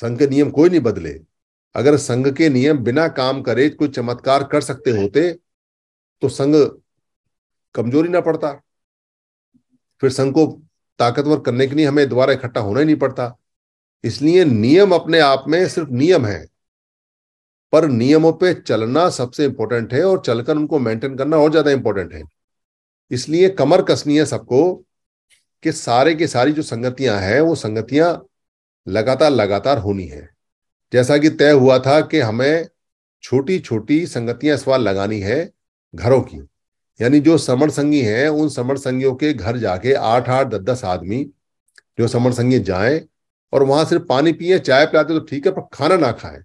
S2: संघ के नियम कोई नहीं बदले अगर संघ के नियम बिना काम करे कोई चमत्कार कर सकते होते तो संघ कमजोरी ना पड़ता फिर संघ को ताकतवर करने के लिए हमें दोबारा इकट्ठा होना ही नहीं पड़ता इसलिए नियम अपने आप में सिर्फ नियम है पर नियमों पे चलना सबसे इंपॉर्टेंट है और चलकर उनको मेंटेन करना और ज्यादा इंपॉर्टेंट है इसलिए कमर कसनी है सबको कि सारे के सारी जो संगतियां हैं वो संगतियां लगातार लगातार होनी है जैसा कि तय हुआ था कि हमें छोटी छोटी संगतियां इस बार लगानी है घरों की यानी जो समर संगी हैं उन समर संगियों के घर जाके आठ आठ दस दस आदमी जो समर संगी जाए और वहां सिर्फ पानी पिए चाय पिलाते तो ठीक है पर खाना ना खाएं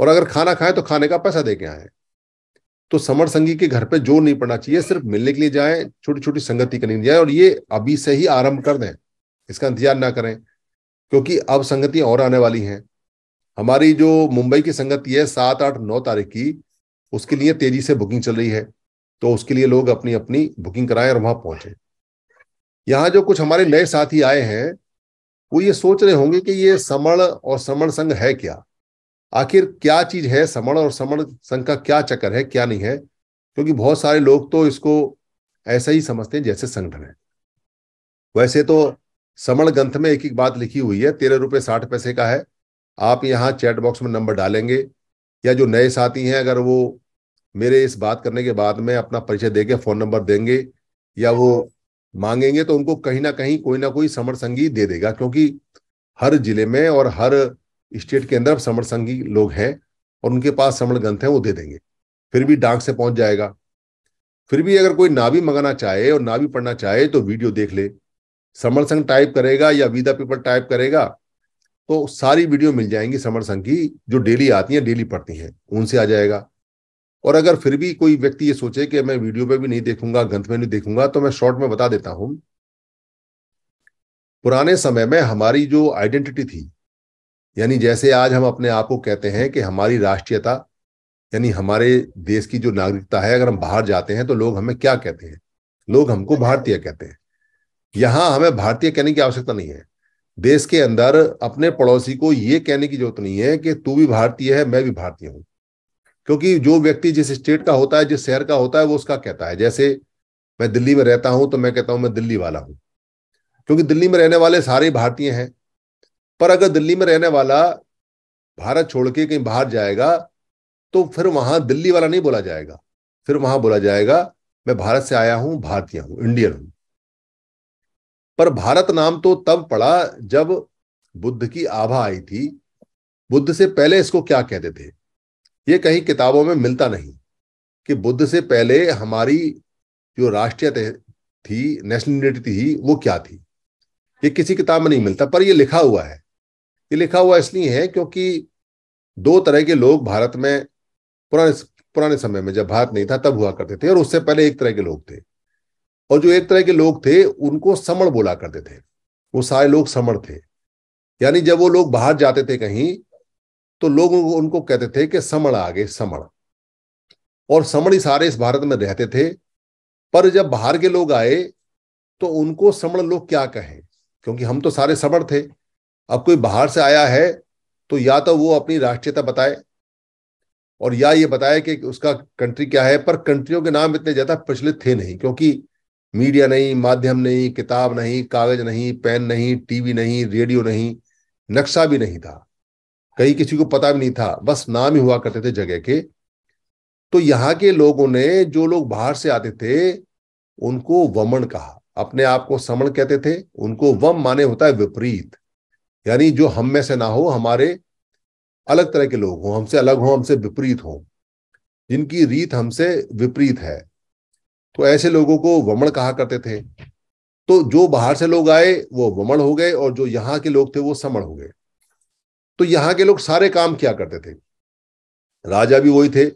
S2: और अगर खाना खाएं तो खाने का पैसा दे के आए तो समर संगी के घर पे जोर नहीं पड़ना चाहिए सिर्फ मिलने के लिए जाए छोटी छोटी संगति करने जाए और ये अभी से ही आरंभ कर दें इसका इंतजार ना करें क्योंकि अब संगतियां और आने वाली हैं हमारी जो मुंबई की संगति है सात आठ नौ तारीख की उसके लिए तेजी से बुकिंग चल रही है तो उसके लिए लोग अपनी अपनी बुकिंग कराएं और वहां पहुंचे यहाँ जो कुछ हमारे नए साथी आए हैं वो ये सोच रहे होंगे कि ये समण और समण संघ है क्या आखिर क्या चीज है समण और समण संघ का क्या चक्कर है क्या नहीं है क्योंकि बहुत सारे लोग तो इसको ऐसा ही समझते हैं जैसे संगठन है वैसे तो समण ग्रंथ में एक एक बात लिखी हुई है तेरह रुपये साठ पैसे का है आप यहाँ चैट बॉक्स में नंबर डालेंगे या जो नए साथी हैं अगर वो मेरे इस बात करने के बाद में अपना परिचय देके फोन नंबर देंगे या वो मांगेंगे तो उनको कहीं ना कहीं कोई ना कोई समर संगी दे देगा क्योंकि हर जिले में और हर स्टेट के अंदर समर संघी लोग हैं और उनके पास समर ग्रंथ है वो दे देंगे फिर भी डाक से पहुंच जाएगा फिर भी अगर कोई नाभी मंगाना चाहे और नाभी पढ़ना चाहे तो वीडियो देख ले समर संघ टाइप करेगा या विदा पेपर टाइप करेगा तो सारी वीडियो मिल जाएंगी समर संघ की जो डेली आती हैं डेली पढ़ती हैं उनसे आ जाएगा और अगर फिर भी कोई व्यक्ति ये सोचे कि मैं वीडियो पे भी नहीं देखूंगा ग्रंथ में नहीं देखूंगा तो मैं शॉर्ट में बता देता हूं पुराने समय में हमारी जो आइडेंटिटी थी यानी जैसे आज हम अपने आप को कहते हैं कि हमारी राष्ट्रीयता यानी हमारे देश की जो नागरिकता है अगर हम बाहर जाते हैं तो लोग हमें क्या कहते हैं लोग हमको अच्छा। भारतीय कहते हैं यहां हमें भारतीय कहने की आवश्यकता नहीं है देश के अंदर अपने पड़ोसी को ये कहने की जरूरत नहीं है कि तू भी भारतीय है मैं भी भारतीय हूं क्योंकि जो व्यक्ति जिस स्टेट का होता है जिस शहर का होता है वो उसका कहता है जैसे मैं दिल्ली में रहता हूँ तो मैं कहता हूं मैं दिल्ली वाला हूँ क्योंकि दिल्ली में रहने वाले सारे भारतीय हैं पर अगर दिल्ली में रहने वाला भारत छोड़ के कहीं बाहर जाएगा तो फिर वहां दिल्ली वाला नहीं बोला जाएगा फिर वहां बोला जाएगा मैं भारत से आया हूं भारतीय हूं इंडियन हूं पर भारत नाम तो तब पड़ा जब बुद्ध की आभा आई थी बुद्ध से पहले इसको क्या कहते थे ये कहीं किताबों में मिलता नहीं कि बुद्ध से पहले हमारी जो राष्ट्रीय थी नेशनलिटी थी वो क्या थी ये किसी किताब में नहीं मिलता पर ये लिखा हुआ है ये लिखा हुआ इसलिए है क्योंकि दो तरह के लोग भारत में पुराने पुराने समय में जब भारत नहीं था तब हुआ करते थे और उससे पहले एक तरह के लोग थे और जो एक तरह के लोग थे उनको समण बोला करते थे वो सारे लोग समण थे यानी जब वो लोग बाहर जाते थे कहीं तो लोग उनको कहते थे कि समण आ गए समण और समण ही सारे इस भारत में रहते थे पर जब बाहर के लोग आए तो उनको समण लोग क्या कहें क्योंकि हम तो सारे समण थे अब कोई बाहर से आया है तो या तो वो अपनी राष्ट्रीयता बताए और या ये बताए कि उसका कंट्री क्या है पर कंट्रियों के नाम इतने ज़्यादा प्रचलित थे नहीं क्योंकि मीडिया नहीं माध्यम नहीं किताब नहीं कागज नहीं पेन नहीं टीवी नहीं रेडियो नहीं नक्शा भी नहीं था कहीं किसी को पता भी नहीं था बस नाम ही हुआ करते थे जगह के तो यहाँ के लोगों ने जो लोग बाहर से आते थे उनको वमन कहा अपने आप को समण कहते थे उनको वम माने होता है विपरीत यानी जो हम में से ना हो हमारे अलग तरह के लोग हों हमसे अलग हों हमसे विपरीत हों जिनकी रीत हमसे विपरीत है तो ऐसे लोगों को वमण कहा करते थे तो जो बाहर से लोग आए वो वमण हो गए और जो यहाँ के लोग थे वो समण हो गए तो यहाँ के लोग सारे काम किया करते थे राजा भी वही थे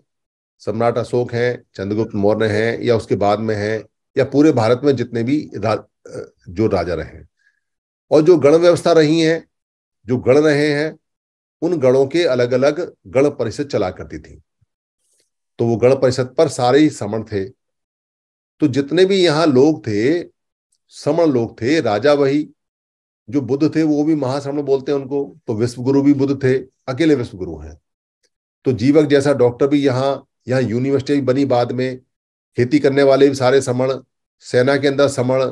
S2: सम्राट अशोक हैं चंद्रगुप्त मौर्य हैं या उसके बाद में हैं या पूरे भारत में जितने भी रा, जो राजा रहे और जो गण व्यवस्था रही है जो गढ़ रहे हैं उन गढ़ों के अलग अलग गढ़ परिषद चला करती थी तो वो गढ़ परिषद पर सारे ही समण थे तो जितने भी यहाँ लोग थे समण लोग थे राजा वही जो बुद्ध थे वो भी महासमण बोलते हैं उनको तो विश्व गुरु भी बुद्ध थे अकेले विश्व गुरु हैं तो जीवक जैसा डॉक्टर भी यहाँ यहाँ यूनिवर्सिटी बनी बाद में खेती करने वाले भी सारे समण सेना के अंदर समण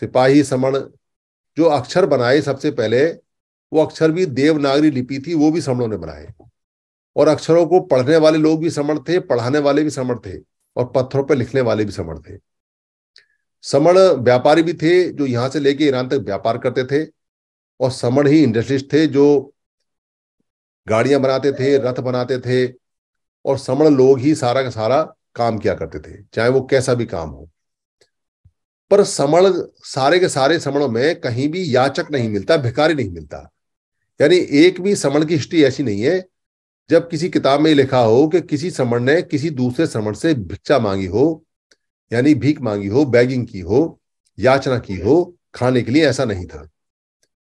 S2: सिपाही समण जो अक्षर बनाए सबसे पहले वो अक्षर भी देवनागरी लिपि थी वो भी समणों ने बनाए और अक्षरों को पढ़ने वाले लोग भी समण थे पढ़ाने वाले भी समण थे और पत्थरों पर लिखने वाले भी समण थे समण व्यापारी भी थे जो यहां से लेके ईरान तक व्यापार करते थे और समण ही इंडस्ट्रिस्ट थे जो गाड़ियां बनाते थे रथ बनाते थे और समण लोग ही सारा का सारा काम किया करते थे चाहे वो कैसा भी काम हो पर समण सारे के सारे समणों में कहीं भी याचक नहीं मिलता भिकारी नहीं मिलता यानी एक भी समण की हिस्ट्री ऐसी नहीं है जब किसी किताब में लिखा हो कि किसी समण ने किसी दूसरे समण से भिक्षा मांगी हो यानी भीख मांगी हो बैगिंग की हो याचना की हो खाने के लिए ऐसा नहीं था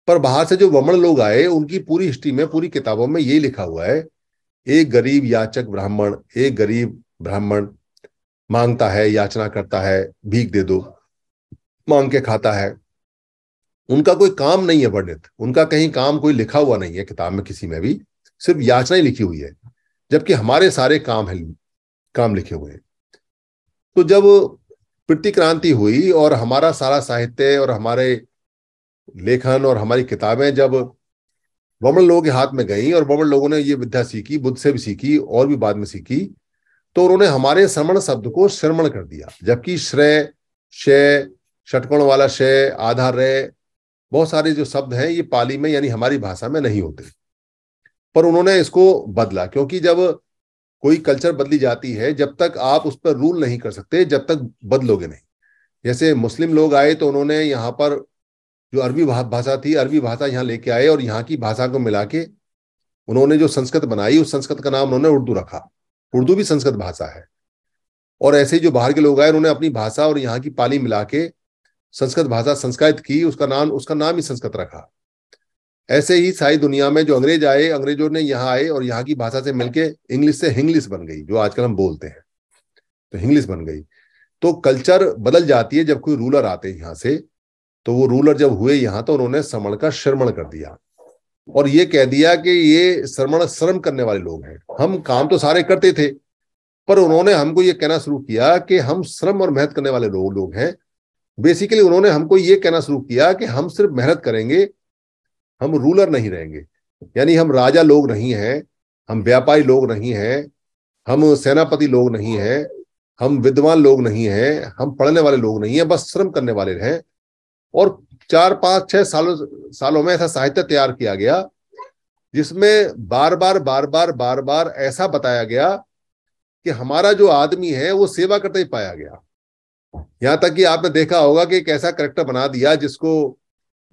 S2: पर बाहर से जो वमण लोग आए उनकी पूरी हिस्ट्री में पूरी किताबों में यही लिखा हुआ है एक गरीब याचक ब्राह्मण एक गरीब ब्राह्मण मांगता है याचना करता है भीख दे दो मांग के खाता है उनका कोई काम नहीं है वर्णित उनका कहीं काम कोई लिखा हुआ नहीं है किताब में किसी में भी सिर्फ याचना ही लिखी हुई है जबकि हमारे सारे काम है काम लिखे हुए हैं तो जब प्रति क्रांति हुई और हमारा सारा साहित्य और हमारे लेखन और हमारी किताबें जब बमण लोगों के हाथ में गई और बमण लोगों ने ये विद्या सीखी बुद्ध से भी सीखी और भी बाद में सीखी तो उन्होंने हमारे श्रमण शब्द को श्रमण कर दिया जबकि श्रेय शय षटकोण वाला शय आधार रय बहुत सारे जो शब्द हैं ये पाली में यानी हमारी भाषा में नहीं होते पर उन्होंने इसको बदला क्योंकि जब कोई कल्चर बदली जाती है जब तक आप उस पर रूल नहीं कर सकते जब तक बदलोगे नहीं जैसे मुस्लिम लोग आए तो उन्होंने यहाँ पर जो अरबी भाषा थी अरबी भाषा यहाँ लेके आए और यहाँ की भाषा को मिला के उन्होंने जो संस्कृत बनाई उस संस्कृत का नाम उन्होंने उर्दू रखा उर्दू भी संस्कृत भाषा है और ऐसे ही जो बाहर के लोग आए उन्होंने अपनी भाषा और यहाँ की पाली मिला के संस्कृत भाषा संस्कृत की उसका नाम उसका नाम ही संस्कृत रखा ऐसे ही सारी दुनिया में जो अंग्रेज आए अंग्रेजों ने यहाँ आए और यहाँ की भाषा से मिलके इंग्लिश से हिंग्लिश बन गई जो आजकल हम बोलते हैं तो हिंग्लिश बन गई तो कल्चर बदल जाती है जब कोई रूलर आते यहाँ से तो वो रूलर जब हुए यहाँ तो उन्होंने श्रमण का श्रमण कर दिया और ये कह दिया कि ये श्रमण श्रम करने वाले लोग हैं हम काम तो सारे करते थे पर उन्होंने हमको ये कहना शुरू किया कि हम श्रम और मेहनत करने वाले लोग लोग हैं बेसिकली उन्होंने हमको ये कहना शुरू किया कि हम सिर्फ मेहनत करेंगे हम रूलर नहीं रहेंगे यानी हम राजा लोग नहीं हैं हम व्यापारी लोग नहीं हैं हम सेनापति लोग नहीं हैं हम विद्वान लोग नहीं हैं हम पढ़ने वाले लोग नहीं हैं बस श्रम करने वाले हैं और चार पांच छह सालों सालों में ऐसा साहित्य तैयार किया गया जिसमें बार बार बार बार बार बार ऐसा बताया गया कि हमारा जो आदमी है वो सेवा करते ही पाया गया यहां तक कि आपने देखा होगा कि एक ऐसा करेक्टर बना दिया जिसको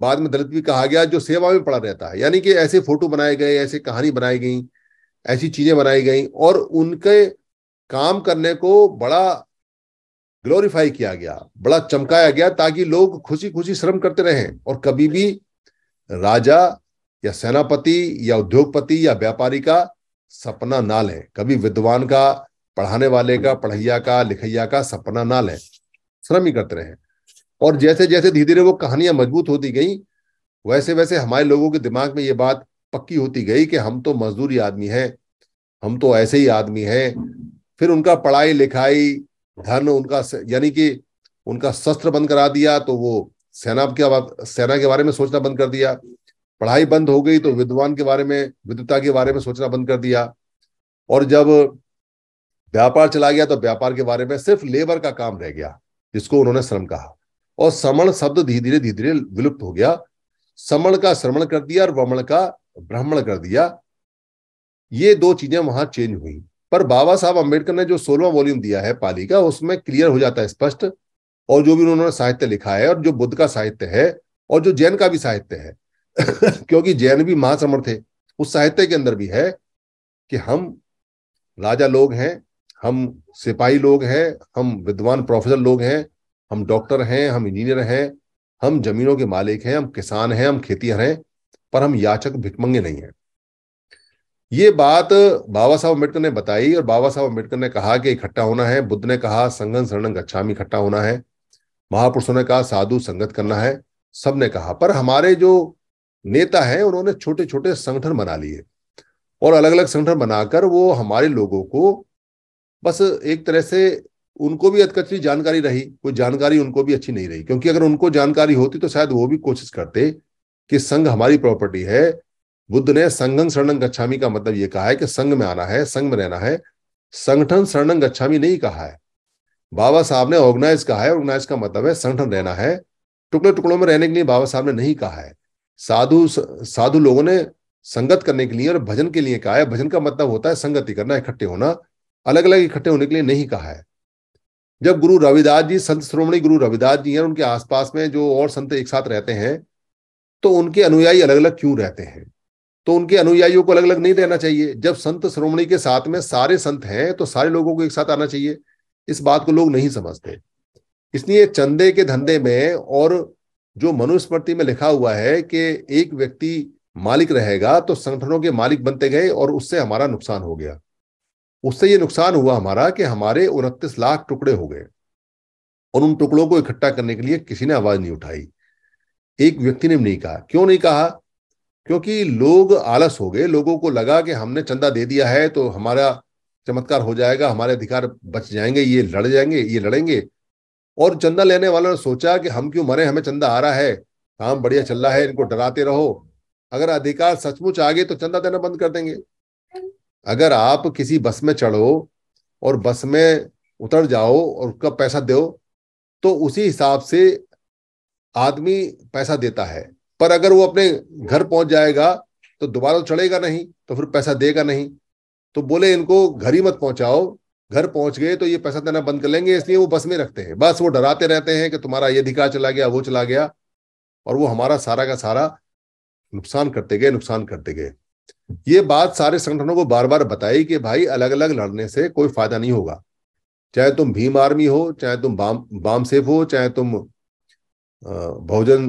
S2: बाद में दलित भी कहा गया जो सेवा में पड़ा रहता है यानी कि ऐसे फोटो बनाए गए ऐसे कहानी बनाई गई ऐसी चीजें बनाई गई और उनके काम करने को बड़ा ग्लोरीफाई किया गया बड़ा चमकाया गया ताकि लोग खुशी खुशी श्रम करते रहें और कभी भी राजा या सेनापति या उद्योगपति या व्यापारी का सपना ना लें कभी विद्वान का पढ़ाने वाले का पढ़ैया का लिखैया का सपना ना लें श्रम ही करते रहे और जैसे जैसे धीरे धीरे वो कहानियां मजबूत होती गई वैसे वैसे हमारे लोगों के दिमाग में ये बात पक्की होती गई कि हम तो मजदूरी आदमी हैं हम तो ऐसे ही आदमी हैं फिर उनका पढ़ाई लिखाई धन उनका यानी कि उनका शस्त्र बंद करा दिया तो वो सेना के सेना के बारे में सोचना बंद कर दिया पढ़ाई बंद हो गई तो विद्वान के बारे में विद्वता के बारे में सोचना बंद कर दिया और जब व्यापार चला गया तो व्यापार के बारे में सिर्फ लेबर का काम रह गया जिसको उन्होंने श्रम कहा और श्रमण शब्द धीरे धीरे धीरे धीरे विलुप्त हो गया श्रमण का श्रमण कर दिया और वमण का ब्राह्मण कर दिया ये दो चीजें वहां चेंज हुई पर बाबा साहब अंबेडकर ने जो सोलवा वॉल्यूम दिया है पाली का उसमें क्लियर हो जाता है स्पष्ट और जो भी उन्होंने साहित्य लिखा है और जो बुद्ध का साहित्य है और जो जैन का भी साहित्य है क्योंकि जैन भी महाश्रमण थे उस साहित्य के अंदर भी है कि हम राजा लोग हैं हम सिपाही लोग हैं हम विद्वान प्रोफेसर लोग हैं हम डॉक्टर हैं हम इंजीनियर हैं हम जमीनों के मालिक हैं हम किसान हैं हम खेती हैं पर हम याचक भिकमंगे नहीं हैं ये बात बाबा साहब अम्बेडकर ने बताई और बाबा साहब अम्बेडकर ने कहा कि इकट्ठा होना है बुद्ध ने कहा संगन शरणं गच्छामी इकट्ठा होना है महापुरुषों ने कहा साधु संगत करना है सब ने कहा पर हमारे जो नेता हैं उन्होंने छोटे छोटे संगठन बना लिए और अलग अलग संगठन बनाकर वो हमारे लोगों को बस एक तरह से उनको भी अधकचरी जानकारी रही कोई जानकारी उनको भी अच्छी नहीं रही क्योंकि अगर उनको जानकारी होती तो शायद वो भी कोशिश करते कि संघ हमारी प्रॉपर्टी है बुद्ध ने संघं शरणं गच्छामी का मतलब ये कहा है कि संघ में आना है संघ में रहना है संगठन शरणं गच्छामी नहीं कहा है बाबा साहब ने ऑर्गेनाइज कहा है ऑर्गेनाइज का मतलब है संगठन रहना है टुकड़े टुकड़ों में रहने के लिए बाबा साहब ने नहीं कहा है साधु साधु लोगों ने संगत करने के लिए और भजन के लिए कहा है भजन का मतलब होता है संगति करना इकट्ठे होना अलग अलग इकट्ठे होने के लिए नहीं कहा है जब गुरु रविदास जी संत श्रोमणी गुरु रविदास जी हैं उनके आसपास में जो और संत एक साथ रहते हैं तो उनके अनुयायी अलग अलग क्यों रहते हैं तो उनके अनुयायियों को अलग अलग नहीं रहना चाहिए जब संत श्रोमणी के साथ में सारे संत हैं तो सारे लोगों को एक साथ आना चाहिए इस बात को लोग नहीं समझते इसलिए चंदे के धंधे में और जो मनुस्मृति में लिखा हुआ है कि एक व्यक्ति मालिक रहेगा तो संगठनों के मालिक बनते गए और उससे हमारा नुकसान हो गया उससे ये नुकसान हुआ हमारा कि हमारे उनतीस लाख टुकड़े हो गए और उन टुकड़ों को इकट्ठा करने के लिए किसी ने आवाज नहीं उठाई एक व्यक्ति ने नहीं कहा क्यों नहीं कहा क्योंकि लोग आलस हो गए लोगों को लगा कि हमने चंदा दे दिया है तो हमारा चमत्कार हो जाएगा हमारे अधिकार बच जाएंगे ये लड़ जाएंगे ये लड़ेंगे और चंदा लेने वालों ने सोचा कि हम क्यों मरे हमें चंदा आ रहा है काम बढ़िया चल रहा है इनको डराते रहो अगर अधिकार सचमुच आ गए तो चंदा देना बंद कर देंगे अगर आप किसी बस में चढ़ो और बस में उतर जाओ और उसका पैसा दो तो उसी हिसाब से आदमी पैसा देता है पर अगर वो अपने घर पहुंच जाएगा तो दोबारा तो चढ़ेगा नहीं तो फिर पैसा देगा नहीं तो बोले इनको घर ही मत पहुंचाओ घर पहुंच गए तो ये पैसा देना बंद कर लेंगे इसलिए वो बस में रखते हैं बस वो डराते रहते हैं कि तुम्हारा ये अधिकार चला गया वो चला गया और वो हमारा सारा का सारा नुकसान करते गए नुकसान करते गए ये बात सारे संगठनों को बार बार बताई कि भाई अलग अलग लड़ने से कोई फायदा नहीं होगा चाहे तुम भीम आर्मी हो चाहे तुम बाम बाम सेफ हो चाहे तुम बहुजन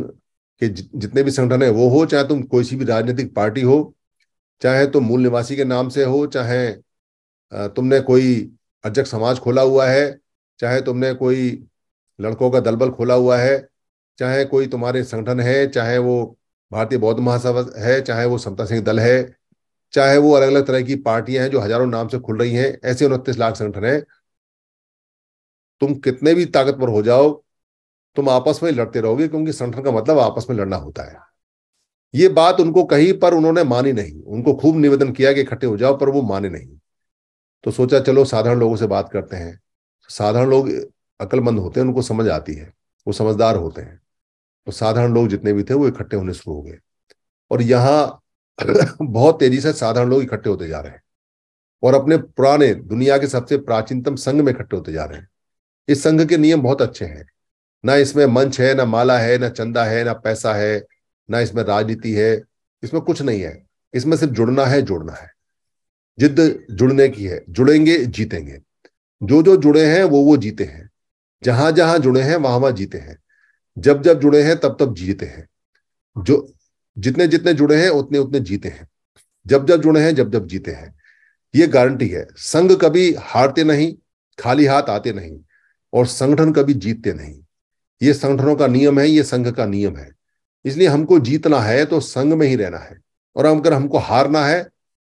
S2: के जितने भी संगठन है वो हो चाहे तुम कोई सी भी राजनीतिक पार्टी हो चाहे तुम मूल निवासी के नाम से हो चाहे तुमने कोई अर्जक समाज खोला हुआ है चाहे तुमने कोई लड़कों का दलबल खोला हुआ है चाहे कोई तुम्हारे संगठन है चाहे वो भारतीय बौद्ध महासभा है चाहे वो समता सिंह दल है चाहे वो अलग अलग तरह की पार्टियां हैं जो हजारों नाम से खुल रही हैं ऐसे उनतीस लाख संगठन हैं तुम कितने भी ताकतवर हो जाओ तुम आपस में लड़ते रहोगे क्योंकि संगठन का मतलब आपस में लड़ना होता है ये बात उनको कही पर उन्होंने मानी नहीं उनको खूब निवेदन किया कि इकट्ठे हो जाओ पर वो माने नहीं तो सोचा चलो साधारण लोगों से बात करते हैं साधारण लोग अकलमंद होते हैं उनको समझ आती है वो समझदार होते हैं तो साधारण लोग जितने भी थे वो इकट्ठे होने शुरू हो गए और यहाँ बहुत तेजी से साधारण लोग इकट्ठे होते जा रहे हैं और अपने पुराने दुनिया के सबसे प्राचीनतम संघ में इकट्ठे होते जा रहे हैं इस संघ के नियम बहुत अच्छे हैं ना इसमें मंच है ना माला है ना चंदा है ना पैसा है ना इसमें राजनीति है इसमें कुछ नहीं है इसमें सिर्फ जुड़ना है जोड़ना है जिद जुड़ने की है जुड़ेंगे जीतेंगे जो जो जुड़े हैं वो वो जीते हैं जहां जहां जुड़े हैं वहां वहां जीते हैं जब जब जुड़े हैं तब तब जीते हैं जो जितने जितने जुड़े हैं उतने उतने जीते हैं जब जब जुड़े हैं जब जब जीते हैं ये गारंटी है संघ कभी हारते नहीं खाली हाथ आते नहीं और संगठन कभी जीतते नहीं ये संगठनों का नियम है ये संघ का नियम है इसलिए हमको जीतना है तो संघ में ही रहना है और अगर हमको हारना है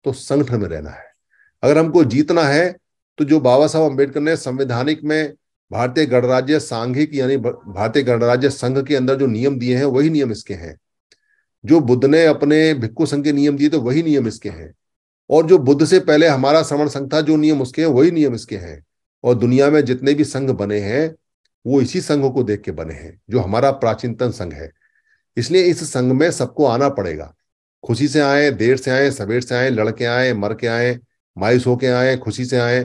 S2: तो संगठन में रहना है अगर हमको जीतना है तो जो बाबा साहब अम्बेडकर ने संवैधानिक में भारतीय गणराज्य सांघिक यानी भारतीय गणराज्य संघ के अंदर जो नियम दिए हैं वही नियम इसके हैं जो बुद्ध ने अपने भिक्खु संघ के नियम दिए तो वही नियम इसके हैं और जो बुद्ध से पहले हमारा श्रवण संघ था जो नियम उसके हैं वही नियम इसके हैं और दुनिया में जितने भी संघ बने हैं वो इसी संघ को देख के बने हैं जो हमारा प्राचीनतम संघ है इसलिए इस संघ में सबको आना पड़ेगा खुशी से आए देर से आए सवेर से आए लड़के आए मर के आए मायूस होके आए खुशी से आए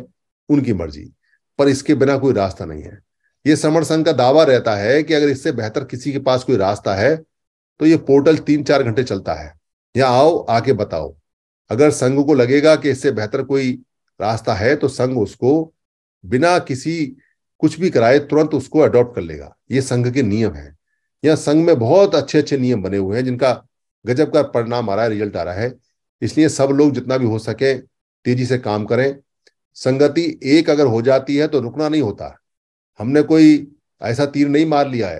S2: उनकी मर्जी पर इसके बिना कोई रास्ता नहीं है ये समर संघ का दावा रहता है कि अगर इससे बेहतर किसी के पास कोई रास्ता है तो ये पोर्टल तीन चार घंटे चलता है या आओ आके बताओ अगर संघ को लगेगा कि इससे बेहतर कोई रास्ता है तो संघ उसको बिना किसी कुछ भी कराए तुरंत उसको अडॉप्ट कर लेगा ये संघ के नियम है यहाँ संघ में बहुत अच्छे अच्छे नियम बने हुए हैं जिनका गजब का परिणाम आ रहा है रिजल्ट आ रहा है इसलिए सब लोग जितना भी हो सके तेजी से काम करें संगति एक अगर हो जाती है तो रुकना नहीं होता हमने कोई ऐसा तीर नहीं मार लिया है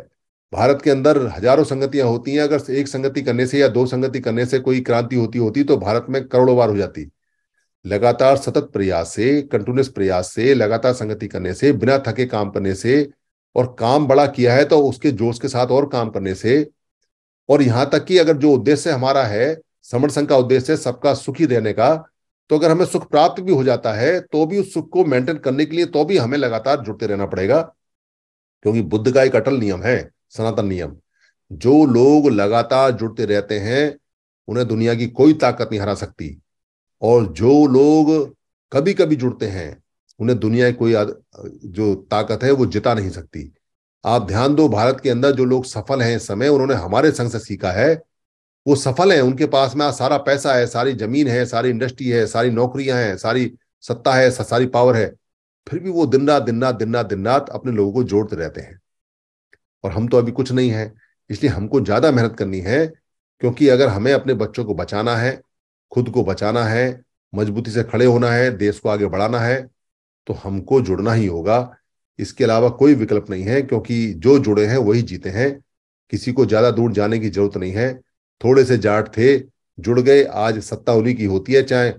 S2: भारत के अंदर हजारों संगतियां होती हैं अगर एक संगति करने से या दो संगति करने से कोई क्रांति होती होती तो भारत में करोड़ों बार हो जाती लगातार सतत प्रयास से कंटिन्यूस प्रयास से लगातार संगति करने से बिना थके काम करने से और काम बड़ा किया है तो उसके जोश के साथ और काम करने से और यहां तक कि अगर जो उद्देश्य हमारा है समर संघ का उद्देश्य सबका सुखी रहने का तो अगर हमें सुख प्राप्त भी हो जाता है तो भी उस सुख को मेंटेन करने के लिए तो भी हमें लगातार जुड़ते रहना पड़ेगा क्योंकि बुद्ध का एक अटल नियम है सनातन नियम जो लोग लगातार जुड़ते रहते हैं उन्हें दुनिया की कोई ताकत नहीं हरा सकती और जो लोग कभी कभी जुड़ते हैं उन्हें दुनिया की कोई जो ताकत है वो जिता नहीं सकती आप ध्यान दो भारत के अंदर जो लोग सफल हैं इस समय उन्होंने हमारे संघ से सीखा है वो सफल हैं उनके पास में सारा पैसा है सारी जमीन है सारी इंडस्ट्री है सारी नौकरियां हैं सारी सत्ता है सारी पावर है फिर भी वो दिन रात दिन रात दिन रात दिन रात अपने लोगों को जोड़ते रहते हैं और हम तो अभी कुछ नहीं है इसलिए हमको ज्यादा मेहनत करनी है क्योंकि अगर हमें अपने बच्चों को बचाना है खुद को बचाना है मजबूती से खड़े होना है देश को आगे बढ़ाना है तो हमको जुड़ना ही होगा इसके अलावा कोई विकल्प नहीं है क्योंकि जो जुड़े हैं वही जीते हैं किसी को ज्यादा दूर जाने की जरूरत नहीं है थोड़े से जाट थे जुड़ गए आज सत्ता उन्हीं की होती है चाहे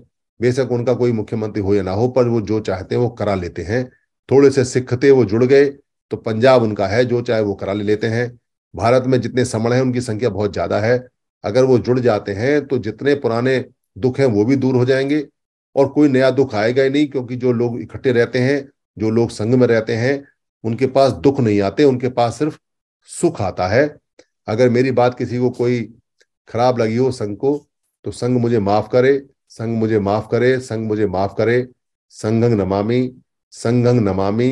S2: बेशक उनका कोई मुख्यमंत्री हो या ना हो पर वो जो चाहते हैं वो करा लेते हैं थोड़े से सिख थे वो जुड़ गए तो पंजाब उनका है जो चाहे वो करा ले लेते हैं भारत में जितने समण हैं उनकी संख्या बहुत ज्यादा है अगर वो जुड़ जाते हैं तो जितने पुराने दुख हैं वो भी दूर हो जाएंगे और कोई नया दुख आएगा ही नहीं क्योंकि जो लोग इकट्ठे रहते हैं जो लोग संघ में रहते हैं उनके पास दुख नहीं आते उनके पास सिर्फ सुख आता है अगर मेरी बात किसी को कोई खराब लगी हो संघ को तो संघ मुझे माफ करे संघ मुझे माफ करे संघ मुझे माफ करे संघंग नमामि संघंग नमामि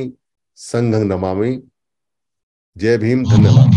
S2: संघंग नमामि जय भीम धन्यवाद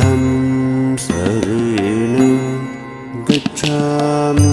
S1: रेण गच्छामि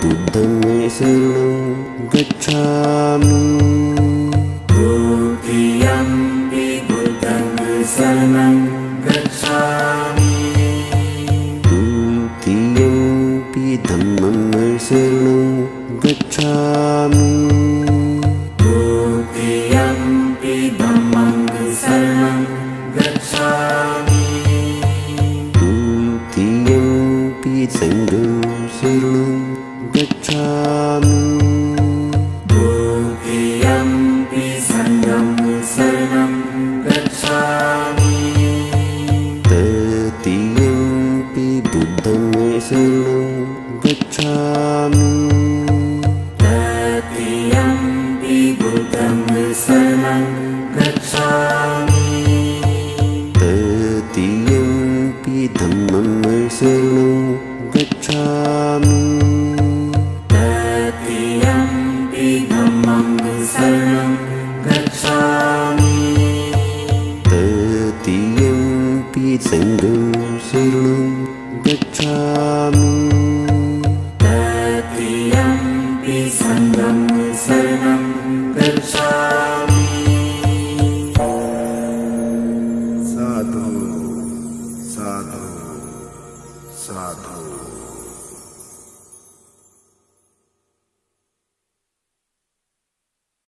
S1: शरणं गच्छामि शरणं